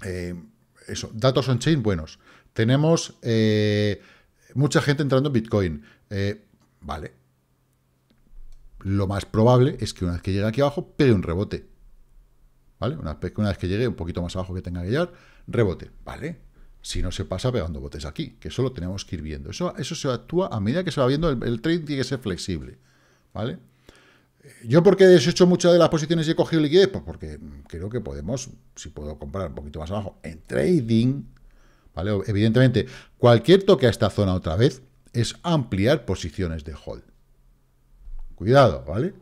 Eh, eso, datos on-chain buenos. Tenemos eh, mucha gente entrando en Bitcoin. Eh, vale. Lo más probable es que una vez que llegue aquí abajo, pegue un rebote. ¿Vale? Una vez, que llegue un poquito más abajo que tenga que llegar, rebote. ¿Vale? si no se pasa pegando botes aquí, que eso lo tenemos que ir viendo. Eso, eso se actúa a medida que se va viendo, el, el, trade tiene que ser flexible, ¿vale? ¿Yo por qué he deshecho muchas de las posiciones y he cogido liquidez? Pues porque creo que podemos, si puedo comprar un poquito más abajo, en trading, ¿vale? Evidentemente, cualquier toque a esta zona otra vez es ampliar posiciones de hold. Cuidado, ¿vale?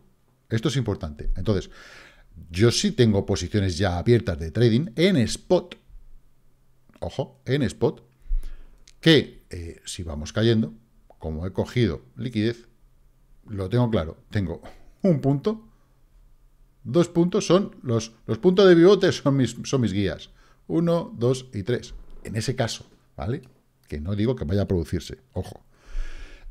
Esto es importante. Entonces, yo sí tengo posiciones ya abiertas de trading en spot. Ojo, en spot. Que eh, si vamos cayendo, como he cogido liquidez, lo tengo claro, tengo un punto. Dos puntos son los, los puntos de pivote son mis, son mis guías. Uno, dos y tres. En ese caso, ¿vale? Que no digo que vaya a producirse, ojo.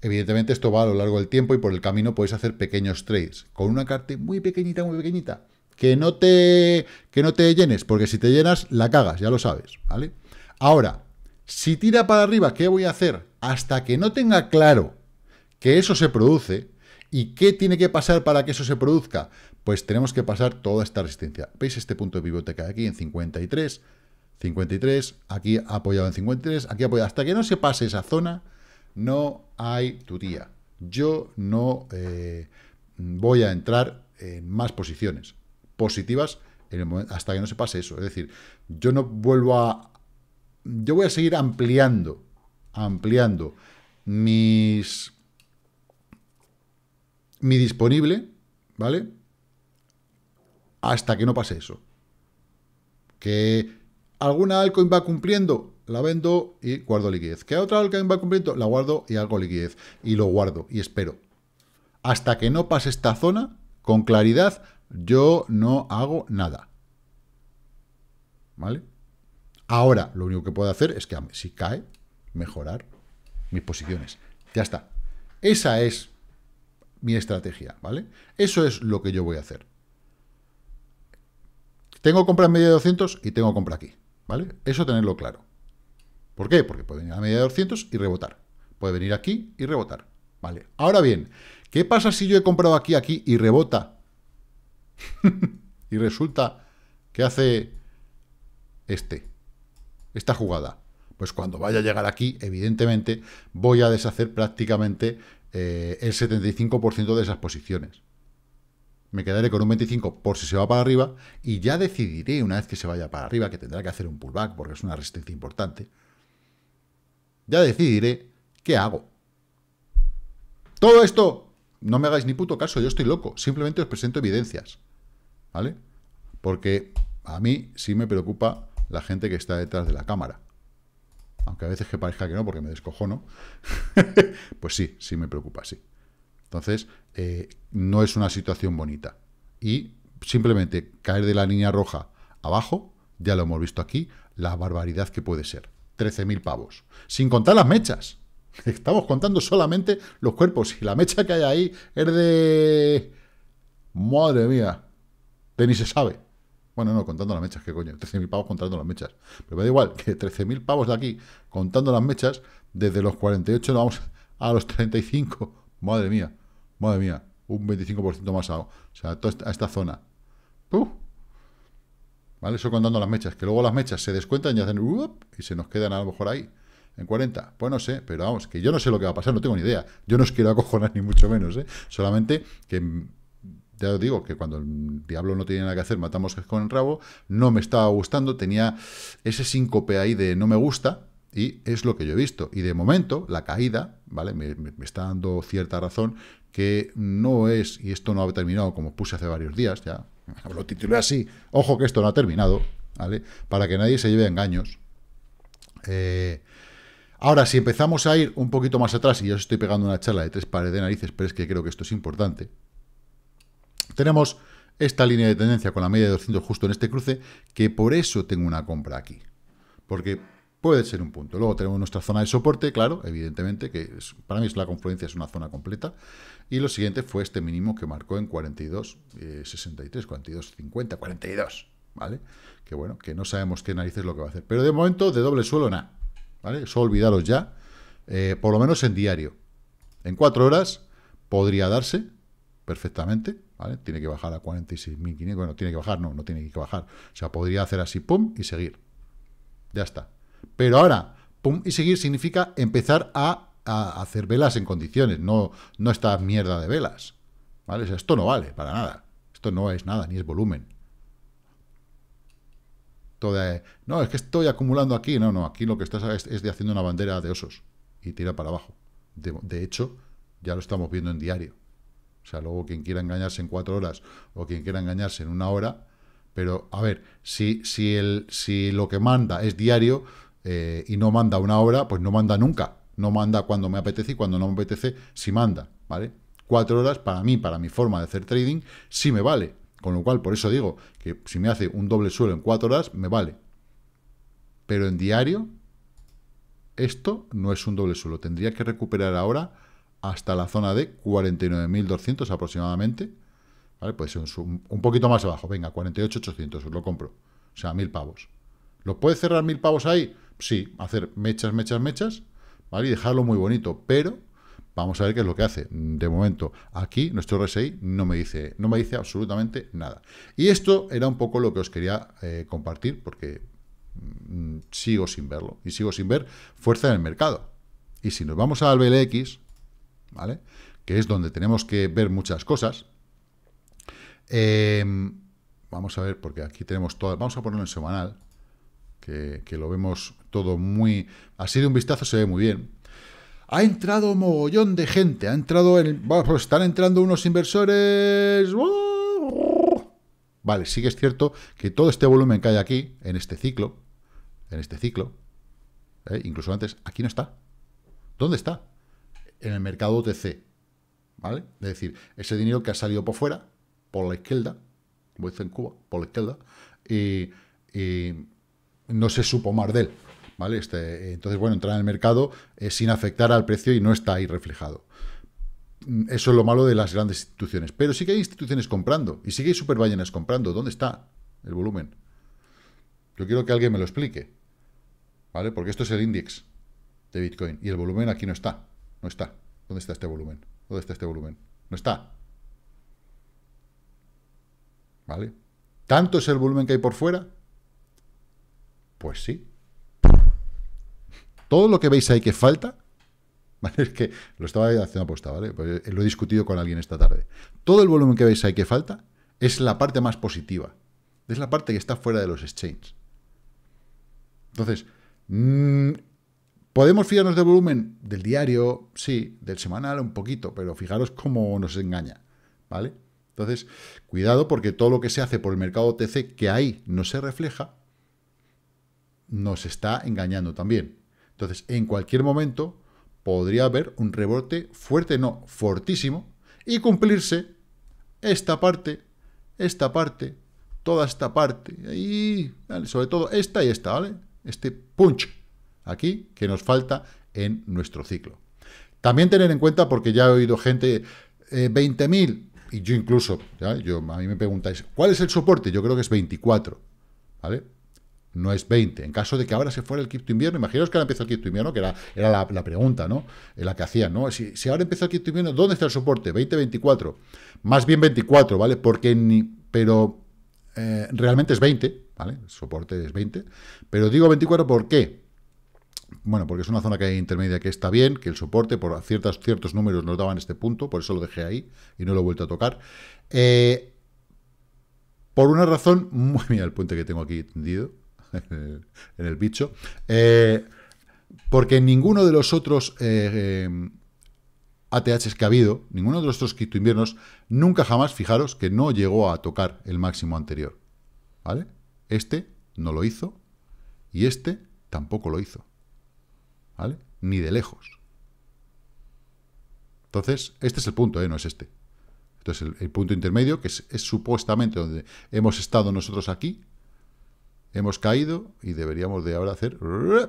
Evidentemente esto va a lo largo del tiempo y por el camino puedes hacer pequeños trades con una carta muy pequeñita, muy pequeñita. Que no te, que no te llenes, porque si te llenas la cagas, ya lo sabes, ¿vale? Ahora, si tira para arriba, ¿qué voy a hacer? Hasta que no tenga claro que eso se produce, ¿Y qué tiene que pasar para que eso se produzca? Pues tenemos que pasar toda esta resistencia. ¿Veis este punto de biblioteca de aquí en 53? 53, aquí apoyado en 53, aquí apoyado. Hasta que no se pase esa zona, no hay tutía. Yo no eh, voy a entrar en más posiciones positivas hasta que no se pase eso. Es decir, yo no vuelvo a... Yo voy a seguir ampliando, ampliando mis mi disponible, ¿vale? Hasta que no pase eso. Que alguna altcoin va cumpliendo, la vendo y guardo liquidez. Que otra altcoin va cumpliendo, la guardo y hago liquidez. Y lo guardo y espero. Hasta que no pase esta zona, con claridad, yo no hago nada. ¿Vale? Ahora, lo único que puedo hacer es que si cae, mejorar mis posiciones. Ya está. Esa es mi estrategia, ¿vale? Eso es lo que yo voy a hacer. Tengo compra en media de 200 y tengo compra aquí, ¿vale? Eso tenerlo claro. ¿Por qué? Porque puede venir a media de 200 y rebotar. Puede venir aquí y rebotar, ¿vale? Ahora bien, ¿qué pasa si yo he comprado aquí, aquí y rebota? y resulta que hace este, esta jugada. Pues cuando vaya a llegar aquí, evidentemente, voy a deshacer prácticamente eh, el 75% de esas posiciones. Me quedaré con un 25% por si se va para arriba y ya decidiré una vez que se vaya para arriba, que tendrá que hacer un pullback porque es una resistencia importante, ya decidiré qué hago. Todo esto, no me hagáis ni puto caso, yo estoy loco, simplemente os presento evidencias, ¿vale? Porque a mí sí me preocupa la gente que está detrás de la cámara aunque a veces que parezca que no, porque me descojono, pues sí, sí me preocupa, sí. Entonces, eh, no es una situación bonita. Y simplemente caer de la línea roja abajo, ya lo hemos visto aquí, la barbaridad que puede ser. 13.000 pavos. Sin contar las mechas. Estamos contando solamente los cuerpos. Y la mecha que hay ahí es de... Madre mía. De ni se sabe. Bueno, no, contando las mechas, qué coño, 13.000 pavos contando las mechas. Pero me da igual, que 13.000 pavos de aquí, contando las mechas, desde los 48 nos vamos a los 35. Madre mía, madre mía, un 25% más alto. o sea, toda esta, a esta zona. ¡Puf! ¿Vale? Eso contando las mechas, que luego las mechas se descuentan y hacen y se nos quedan a lo mejor ahí, en 40. Pues no sé, pero vamos, que yo no sé lo que va a pasar, no tengo ni idea. Yo no os quiero acojonar ni mucho menos, ¿eh? Solamente que ya os digo que cuando el diablo no tiene nada que hacer, matamos con el rabo, no me estaba gustando, tenía ese síncope ahí de no me gusta, y es lo que yo he visto. Y de momento, la caída, ¿vale? Me, está dando cierta razón que no es, y esto no ha terminado como puse hace varios días, ya lo titulé así, ojo que esto no ha terminado, ¿vale? Para que nadie se lleve engaños. Eh, ahora, si empezamos a ir un poquito más atrás, y yo os estoy pegando una charla de tres pares de narices, pero es que creo que esto es importante, tenemos esta línea de tendencia con la media de 200 justo en este cruce, que por eso tengo una compra aquí. Porque puede ser un punto. Luego tenemos nuestra zona de soporte, claro, evidentemente, que para mí es la confluencia es una zona completa. Y lo siguiente fue este mínimo que marcó en 42, 42.50, 63, 42, 50, 42, ¿vale? Que bueno, que no sabemos qué narices lo que va a hacer. Pero de momento, de doble suelo, nada, ¿vale? Eso olvidaros ya, eh, por lo menos en diario. En cuatro horas podría darse, perfectamente, ¿vale? Tiene que bajar a 46.500, bueno, tiene que bajar, no, no tiene que bajar. O sea, podría hacer así, pum, y seguir. Ya está. Pero ahora, pum, y seguir significa empezar a, hacer velas en condiciones, no, no esta mierda de velas, ¿vale? O sea, esto no vale para nada. Esto no es nada, ni es volumen. toda eh, no, es que estoy acumulando aquí. No, no, aquí lo que estás es, es de haciendo una bandera de osos y tira para abajo. de hecho, ya lo estamos viendo en diario. O sea, luego quien quiera engañarse en cuatro horas o quien quiera engañarse en una hora, pero a ver, si, si, si lo que manda es diario eh, y no manda una hora, pues no manda nunca. No manda cuando me apetece y cuando no me apetece, si manda, ¿vale? Cuatro horas para mí, para mi forma de hacer trading, sí me vale. Con lo cual, por eso digo que si me hace un doble suelo en cuatro horas, me vale. Pero en diario, esto no es un doble suelo. Tendría que recuperar ahora hasta la zona de 49.200 aproximadamente. ¿Vale? ser un, un poquito más abajo. Venga, 48.800, lo compro. O sea, mil pavos. ...¿lo puede cerrar mil pavos ahí? Sí, hacer mechas, mechas, mechas, ¿vale? Y dejarlo muy bonito, pero vamos a ver qué es lo que hace. De momento, aquí nuestro RSI no me dice, no me dice absolutamente nada. Y esto era un poco lo que os quería eh, compartir, porque mm, sigo sin verlo. Y sigo sin ver fuerza en el mercado. Y si nos vamos al BLX, ¿vale? Que es donde tenemos que ver muchas cosas. Em, vamos a ver, porque aquí tenemos todo, vamos a ponerlo en semanal, que, lo vemos todo muy, así de un vistazo se ve muy bien, ha entrado mogollón de gente, ha entrado en, pues están entrando unos inversores. Vale, sí que es cierto que todo este volumen que hay aquí, en este ciclo, en este ciclo, ¿eh? incluso antes, aquí no está. ¿Dónde está? en el mercado OTC, ¿vale? Es decir, ese dinero que ha salido por fuera, por la izquierda, como en Cuba, por la izquierda, y, no se supo más de él, ¿vale? Este, entonces, bueno, entrar en el mercado sin afectar al precio y no está ahí reflejado. Mm, eso es lo malo de las grandes instituciones. Pero sí que hay instituciones comprando, y sí que hay superballenas comprando. ¿Dónde está el volumen? Yo quiero que alguien me lo explique, ¿vale? Porque esto es el índice de Bitcoin, y el volumen aquí no está. No está. ¿Dónde está este volumen? ¿Dónde está este volumen? No está. ¿Vale? ¿Tanto es el volumen que hay por fuera? Pues sí. Todo lo que veis ahí que falta, ¿vale? Es que lo estaba haciendo aposta, ¿vale? Pues, eh, lo he discutido con alguien esta tarde. Todo el volumen que veis ahí que falta es la parte más positiva. Es la parte que está fuera de los exchanges. Entonces, mm, ¿Podemos fiarnos del volumen? Del diario, sí, del semanal un poquito, pero fijaros cómo nos engaña, ¿vale? Entonces, cuidado porque todo lo que se hace por el mercado TC, que ahí no se refleja, nos está engañando también. Entonces, en cualquier momento podría haber un rebote fuerte, no, fortísimo, y cumplirse esta parte, esta parte, toda esta parte, y sobre todo esta y esta, ¿vale? Este punch aquí que nos falta en nuestro ciclo. También tener en cuenta, porque ya he oído gente, 20.000, eh, y yo incluso, Yo, a mí me preguntáis, ¿cuál es el soporte? Yo creo que es 24, ¿vale? no es 20. En caso de que ahora se fuera el quinto invierno, imaginaos que ahora empieza el quinto invierno, que era, era la, pregunta, ¿no? La que hacían, ¿no? Si, ahora empieza el quinto invierno, ¿dónde está el soporte? 20, 24. Más bien 24, ¿vale? Porque ni, pero eh, realmente es 20, ¿vale? El soporte es 20. Pero digo 24, ¿por qué? bueno, porque es una zona que hay intermedia que está bien, que el soporte por ciertos, ciertos números nos daban este punto, por eso lo dejé ahí y no lo he vuelto a tocar. Eh, por una razón, muy, bien, el puente que tengo aquí tendido en el bicho, eh, porque ninguno de los otros eh, ATHs que ha habido, ninguno de los otros inviernos, nunca jamás, fijaros, que no llegó a tocar el máximo anterior. ¿Vale? Este no lo hizo y este tampoco lo hizo. ¿vale? Ni de lejos. Entonces, este es el punto, ¿eh? no es este. Entonces, el, el punto intermedio, que es, supuestamente donde hemos estado nosotros aquí, hemos caído y deberíamos de ahora hacer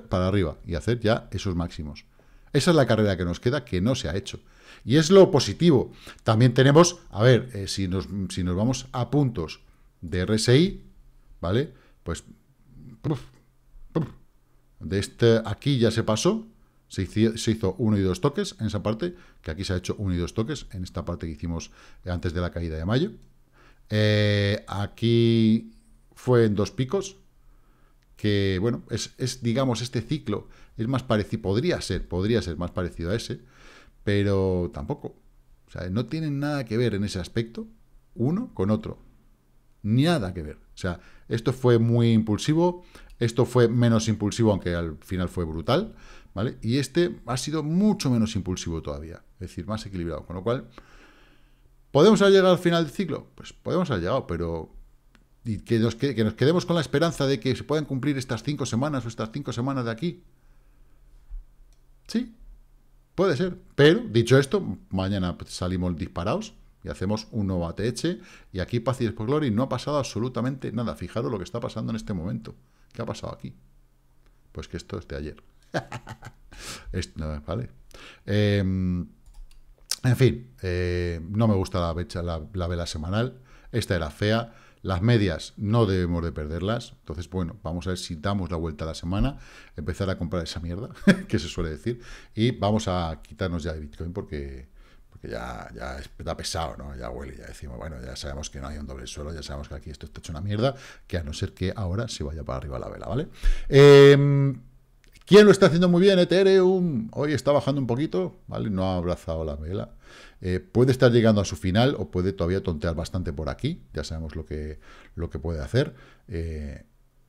para arriba y hacer ya esos máximos. Esa es la carrera que nos queda que no se ha hecho. Y es lo positivo. También tenemos, a ver, eh, si, nos, si, nos, vamos a puntos de RSI, ¿vale? Pues de este, aquí ya se pasó, se hizo, uno y dos toques en esa parte, que aquí se ha hecho uno y dos toques, en esta parte que hicimos antes de la caída de mayo. Eh, aquí fue en dos picos, que, bueno, es, es, digamos, este ciclo es más parecido, podría ser, podría ser más parecido a ese, pero tampoco. O sea, no tienen nada que ver en ese aspecto uno con otro. Nada que ver. O sea, esto fue muy impulsivo, esto fue menos impulsivo, aunque al final fue brutal, ¿vale? Y este ha sido mucho menos impulsivo todavía, es decir, más equilibrado. Con lo cual, ¿podemos haber llegado al final del ciclo? Pues podemos haber llegado, pero... Y que nos, quedemos con la esperanza de que se puedan cumplir estas cinco semanas o estas cinco semanas de aquí. Sí, Puede ser. Pero, dicho esto, mañana salimos disparados y hacemos un nuevo ATH. Y aquí, paz y por glory no ha pasado absolutamente nada. Fijaros lo que está pasando en este momento. ¿Qué ha pasado aquí? Pues que esto es de ayer. esto, vale. Em, en fin, eh, no me gusta la, la vela semanal. Esta era fea. Las medias no debemos de perderlas. Entonces, bueno, vamos a ver si damos la vuelta a la semana, empezar a comprar esa mierda, que se suele decir, y vamos a quitarnos ya de Bitcoin porque que ya, está pesado, ¿no? Ya huele, ya decimos, bueno, ya sabemos que no hay un doble suelo, ya sabemos que aquí esto está hecho una mierda, que a no ser que ahora se vaya para arriba la vela, ¿vale? Em, ¿Quién lo está haciendo muy bien? Ethereum hoy está bajando un poquito, ¿vale? No ha abrazado la vela. Eh, puede estar llegando a su final o puede todavía tontear bastante por aquí. Ya sabemos lo que, lo que puede hacer. Eh,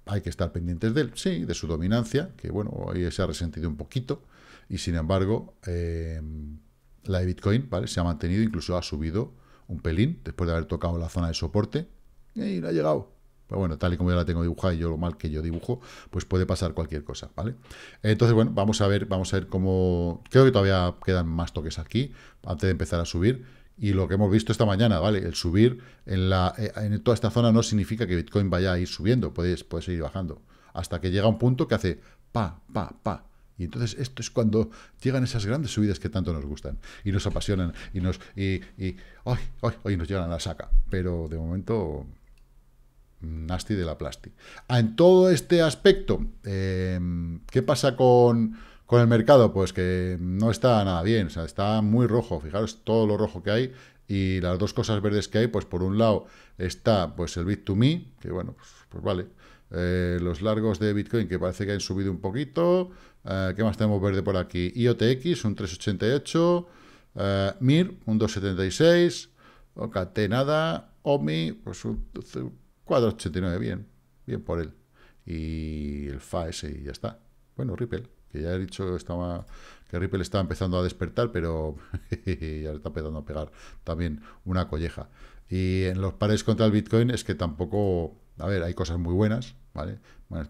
hay que estar pendientes de él, sí, de su dominancia, que bueno, hoy se ha resentido un poquito. Y sin embargo, em, la de Bitcoin, ¿vale? Se ha mantenido, incluso ha subido un pelín después de haber tocado la zona de soporte. y no ha llegado! Pero pues bueno, tal y como yo la tengo dibujada y yo lo mal que yo dibujo, pues puede pasar cualquier cosa, ¿vale? Entonces, bueno, vamos a ver, vamos a ver cómo... Creo que todavía quedan más toques aquí antes de empezar a subir. Y lo que hemos visto esta mañana, ¿vale? El subir en, la, eh, en toda esta zona no significa que Bitcoin vaya a ir subiendo, puede, puede seguir bajando. Hasta que llega un punto que hace pa, pa, pa. Y entonces esto es cuando llegan esas grandes subidas que tanto nos gustan y nos apasionan y nos y, hoy, nos llevan a la saca. Pero de momento, nasty de la plástica. Ah, en todo este aspecto, em, ¿qué pasa con, el mercado? Pues que no está nada bien, está muy rojo. Fijaros todo lo rojo que hay y las dos cosas verdes que hay, pues por un lado está pues el Bit2Me, que bueno, pues, pues vale. Eh, los largos de Bitcoin que parece que han subido un poquito, eh, ¿Qué más tenemos verde por aquí? IOTX, un 388. Eh, MIR, un 276. OKT, nada. OMI, pues un 489. Bien, bien por él. Y el FAS y ya está. Bueno, Ripple, que ya he dicho estaba, que Ripple estaba empezando a despertar, pero ya está empezando a pegar también una colleja. Y en los pares contra el Bitcoin es que tampoco... A ver, hay cosas muy buenas, ¿vale? Bueno,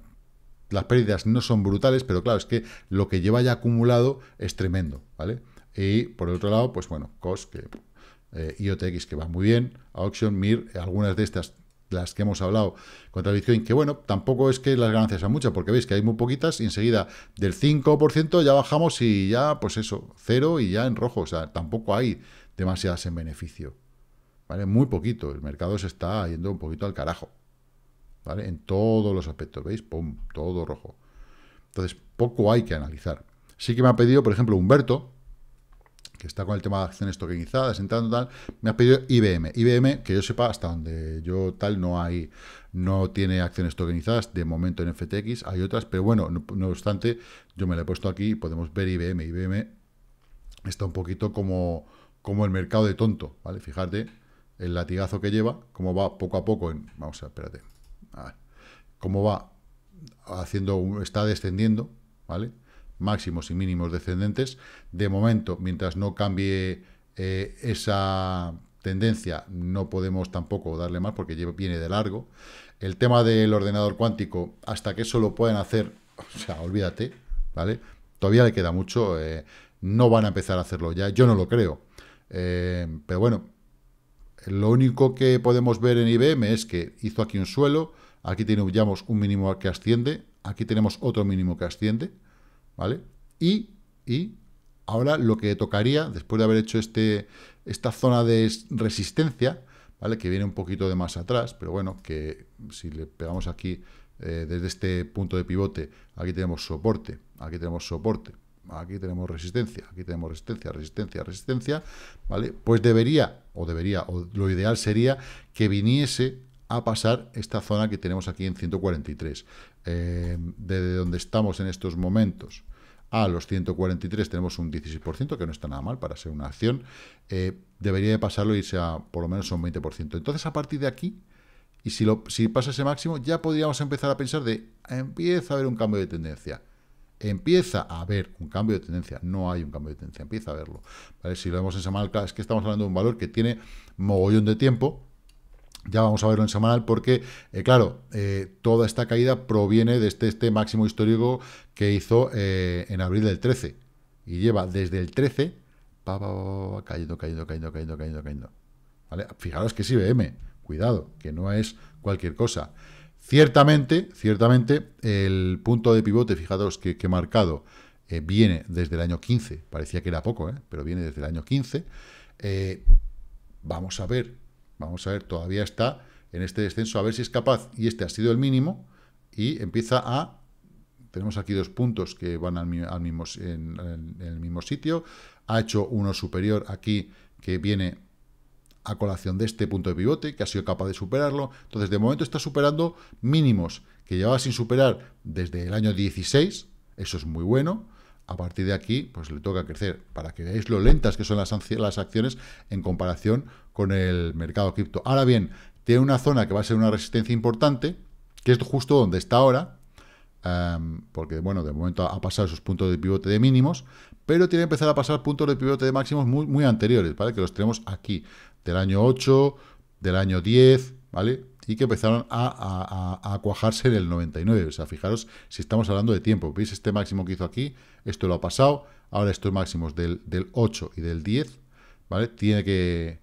las pérdidas no son brutales, pero claro, es que lo que lleva ya acumulado es tremendo, ¿vale? Y por el otro lado, pues bueno, COS, que, eh, IOTX, que va muy bien, Auction, MIR, algunas de estas las que hemos hablado contra Bitcoin, que bueno, tampoco es que las ganancias sean muchas, porque veis que hay muy poquitas y enseguida del 5% ya bajamos y ya, pues eso, cero y ya en rojo, o sea, tampoco hay demasiadas en beneficio, ¿vale? Muy poquito, el mercado se está yendo un poquito al carajo. ¿vale? En todos los aspectos, ¿veis? Pum, todo rojo. Entonces, poco hay que analizar. Sí que me ha pedido, por ejemplo, Humberto, que está con el tema de acciones tokenizadas, entrando tal, me ha pedido IBM. IBM, que yo sepa, hasta donde yo tal, no hay, no tiene acciones tokenizadas, de momento en FTX, hay otras, pero bueno, no, obstante, yo me la he puesto aquí podemos ver IBM. IBM está un poquito como, como el mercado de tonto, ¿vale? fijarte el latigazo que lleva, cómo va poco a poco en... Vamos a, espérate, cómo va haciendo, está descendiendo, ¿vale? Máximos y mínimos descendentes. De momento, mientras no cambie eh, esa tendencia, no podemos tampoco darle más porque viene de largo. El tema del ordenador cuántico, hasta que eso lo puedan hacer, o sea, olvídate, ¿vale? Todavía le queda mucho, eh, no van a empezar a hacerlo ya, yo no lo creo. Eh, pero bueno, lo único que podemos ver en IBM es que hizo aquí un suelo, Aquí tenemos un mínimo que asciende, aquí tenemos otro mínimo que asciende, ¿vale? Y, ahora lo que tocaría, después de haber hecho este, esta zona de resistencia, ¿vale? Que viene un poquito de más atrás, pero bueno, que si le pegamos aquí eh, desde este punto de pivote, aquí tenemos soporte, aquí tenemos soporte, aquí tenemos resistencia, aquí tenemos resistencia, resistencia, resistencia, ¿vale? Pues debería, o debería, o lo ideal sería que viniese a pasar esta zona que tenemos aquí en 143. Eh, desde donde estamos en estos momentos a los 143 tenemos un 16%, que no está nada mal para ser una acción. Eh, debería de pasarlo y sea por lo menos un 20%. Entonces, a partir de aquí, y si, lo, si pasa ese máximo, ya podríamos empezar a pensar de empieza a haber un cambio de tendencia empieza a haber un cambio de tendencia, no hay un cambio de tendencia, empieza a verlo. Si lo vemos en marca es que estamos hablando de un valor que tiene mogollón de tiempo, ya vamos a verlo en semanal porque, eh, claro, eh, toda esta caída proviene de este, este máximo histórico que hizo eh, en abril del 13. Y lleva desde el 13 cayendo, cayendo, cayendo, cayendo, cayendo, cayendo. Fijaros que es IBM. Cuidado, que no es cualquier cosa. Ciertamente, ciertamente, el punto de pivote, fijaros que, que he marcado, viene desde el año 15. Parecía que era poco, pero viene desde el año 15. vamos a ver Vamos a ver, todavía está en este descenso, a ver si es capaz, y este ha sido el mínimo, y empieza a... Tenemos aquí dos puntos que van al, mismo, en el mismo sitio. Ha hecho uno superior aquí que viene a colación de este punto de pivote, que ha sido capaz de superarlo. Entonces, de momento está superando mínimos que llevaba sin superar desde el año 16. Eso es muy bueno. A partir de aquí, pues le toca crecer, para que veáis lo lentas que son las, acciones en comparación con el mercado cripto. Ahora bien, tiene una zona que va a ser una resistencia importante, que es justo donde está ahora, em, porque bueno, de momento ha pasado sus puntos de pivote de mínimos, pero tiene que empezar a pasar puntos de pivote de máximos muy, muy anteriores, ¿vale? Que los tenemos aquí, del año 8, del año 10, ¿vale? y que empezaron a, cuajarse en el 99. O sea, fijaros si estamos hablando de tiempo. ¿Veis este máximo que hizo aquí? Esto lo ha pasado. Ahora estos máximos del, del 8 y del 10, ¿vale? Tiene que,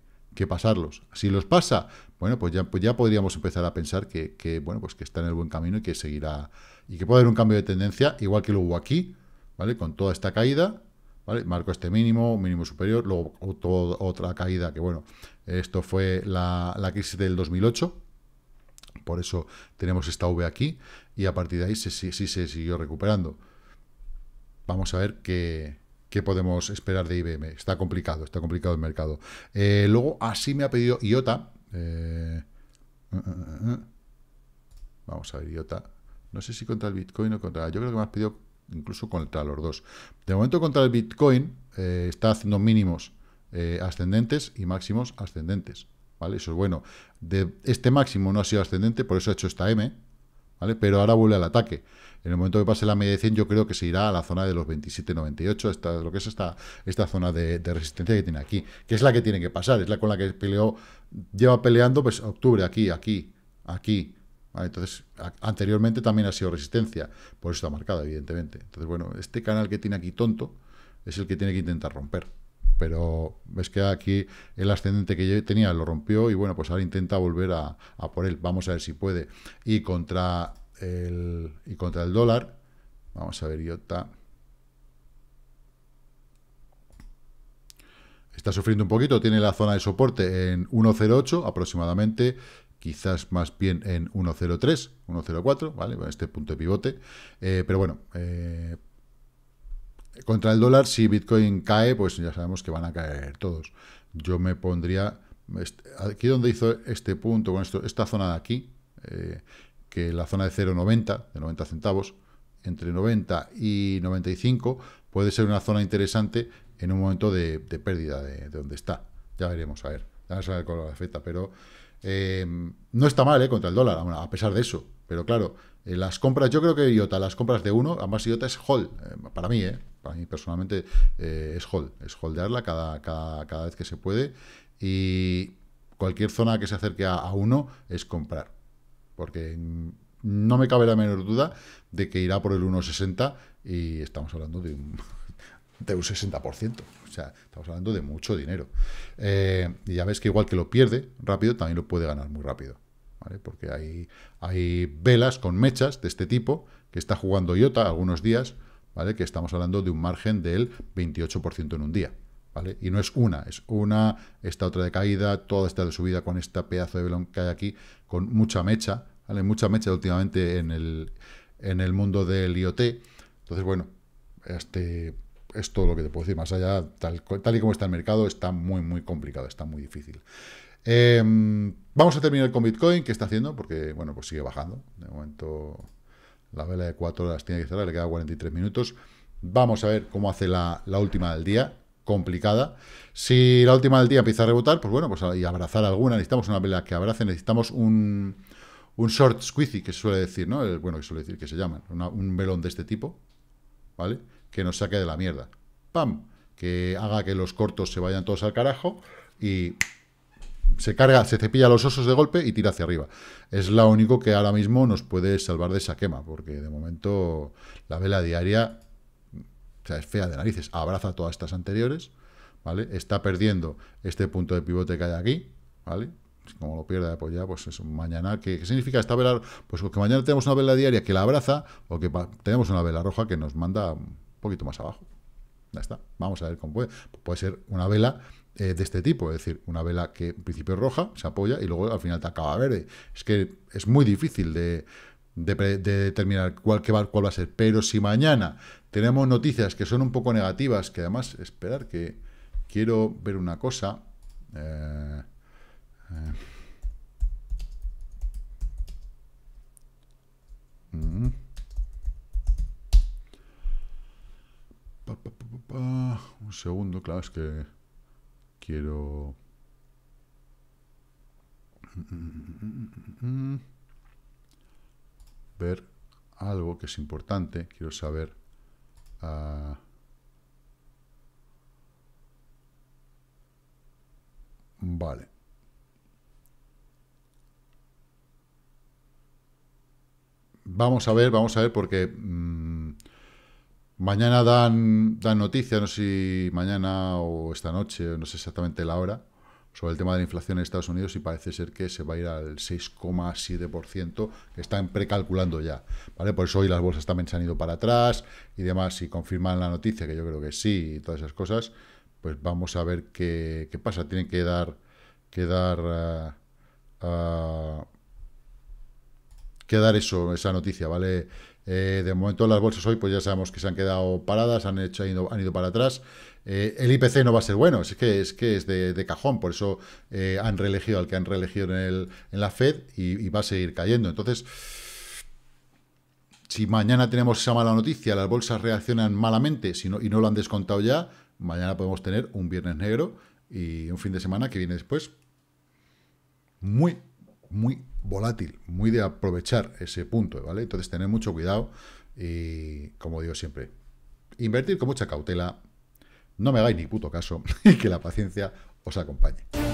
pasarlos. Si los pasa, bueno, pues ya, pues ya podríamos empezar a pensar que, bueno, pues que está en el buen camino y que seguirá, y que puede haber un cambio de tendencia, igual que lo hubo aquí, ¿vale? Con toda esta caída, ¿vale? Marco este mínimo, mínimo superior, luego otra caída que, bueno, esto fue la crisis del 2008, por eso tenemos esta V aquí, y a partir de ahí sí se, siguió recuperando. Vamos a ver qué, podemos esperar de IBM. Está complicado, está complicado el mercado. Eh, luego, así me ha pedido IOTA. Eh, uh, uh, uh, Vamos a ver, IOTA. No sé si contra el Bitcoin o contra... Yo creo que me has pedido incluso contra los dos. De momento contra el Bitcoin eh, está haciendo mínimos ascendentes y máximos ascendentes. Eso es bueno. De este máximo no ha sido ascendente, por eso ha hecho esta M, ¿vale? Pero ahora vuelve al ataque. En el momento que pase la media de 100, yo creo que se irá a la zona de los 27,98, esta, lo que es esta, esta zona de, resistencia que tiene aquí, que es la que tiene que pasar, es la con la que peleó, lleva peleando, pues, octubre, aquí, aquí, aquí, Entonces, anteriormente también ha sido resistencia, por eso está marcada, evidentemente. Entonces, bueno, este canal que tiene aquí tonto es el que tiene que intentar romper pero ves que aquí el ascendente que yo tenía lo rompió y bueno, pues ahora intenta volver a, por él. Vamos a ver si puede. Y contra el, y contra el dólar, vamos a ver, IOTA. Está sufriendo un poquito, tiene la zona de soporte en 1.08 aproximadamente, quizás más bien en 1.03, 1.04, ¿vale? este punto de pivote. Eh, pero bueno, eh, contra el dólar, si Bitcoin cae, pues ya sabemos que van a caer todos. Yo me pondría aquí donde hizo este punto, con esto, esta zona de aquí, eh, que la zona de 0,90, de 90 centavos, entre 90 y 95, puede ser una zona interesante en un momento de, pérdida de, donde está. Ya veremos, a ver, vamos a ver la afecta, pero eh, no está mal eh, contra el dólar, a pesar de eso. Pero claro, eh, las compras, yo creo que IOTA, las compras de uno, además IOTA es Hall, eh, para mí, ¿eh? para mí personalmente eh, es hold, es holdearla cada, cada, vez que se puede y cualquier zona que se acerque a, uno es comprar, porque no me cabe la menor duda de que irá por el 1,60 y estamos hablando de un, de un 60%. O sea, estamos hablando de mucho dinero. Eh, y ya ves que igual que lo pierde rápido, también lo puede ganar muy rápido. ¿vale? Porque hay, hay velas con mechas de este tipo que está jugando Iota algunos días ¿vale? Que estamos hablando de un margen del 28% en un día. ¿Vale? Y no es una, es una, esta otra de caída, toda esta de subida con esta pedazo de velón que hay aquí, con mucha mecha, ¿vale? Mucha mecha últimamente en el, en el mundo del IoT. Entonces, bueno, este es todo lo que te puedo decir. Más allá, tal, tal y como está el mercado, está muy, muy complicado, está muy difícil. Em, vamos a terminar con Bitcoin, ¿Qué está haciendo? Porque, bueno, pues sigue bajando. De momento la vela de 4 horas tiene que cerrar, le queda 43 minutos. Vamos a ver cómo hace la, última del día complicada. Si la última del día empieza a rebotar, pues bueno, pues y abrazar alguna, necesitamos una vela que abrace, necesitamos un, un short squeezy, que se suele decir, ¿no? Eh, bueno, que suele decir, que se llama, un velón de este tipo, ¿vale? Que nos saque de la mierda. ¡Pam! Que haga que los cortos se vayan todos al carajo y se carga, se cepilla los osos de golpe y tira hacia arriba. Es lo único que ahora mismo nos puede salvar de esa quema, porque de momento la vela diaria es fea de narices, abraza todas estas anteriores, ¿vale? Está perdiendo este punto de pivote que hay aquí, ¿vale? Como lo pierde, pues ya, pues mañana, ¿qué, significa esta vela? Pues que mañana tenemos una vela diaria que la abraza o que tenemos una vela roja que nos manda un poquito más abajo. Ya está, vamos a ver cómo puede. Puede ser una vela eh, de este tipo, es decir, una vela que en principio es roja, se apoya y luego al final te acaba verde. Es que es muy difícil de, determinar cuál, va, a ser, pero si mañana tenemos noticias que son un poco negativas, que además, esperar que quiero ver una cosa... Eh, eh, mm. un segundo, claro, es que... Quiero... Ver algo que es importante. Quiero saber... ah Vale. Vamos a ver, vamos a ver, porque mm, Mañana dan, dan noticia, no sé si mañana o esta noche, no sé exactamente la hora, sobre el tema de la inflación en Estados Unidos y parece ser que se va a ir al 6,7% que están precalculando ya. ¿vale? Por eso hoy las bolsas también se han ido para atrás y demás. Si confirman la noticia, que yo creo que sí, y todas esas cosas, pues vamos a ver qué, pasa. Tienen que dar, que dar, ah, ah, que dar eso, esa noticia, ¿vale? Eh, de momento las bolsas hoy pues ya sabemos que se han quedado paradas, han hecho ido, para atrás. Eh, el IPC no va a ser bueno, es que es, que es de, cajón, por eso eh, han reelegido al que han reelegido en, la Fed y, va a seguir cayendo. Entonces, si mañana tenemos esa mala noticia, las bolsas reaccionan malamente y no lo han descontado ya, mañana podemos tener un viernes negro y un fin de semana que viene después muy, muy volátil, muy de aprovechar ese punto, ¿vale? Entonces, tener mucho cuidado y, como digo siempre, invertir con mucha cautela, no me hagáis ni puto caso y que la paciencia os acompañe.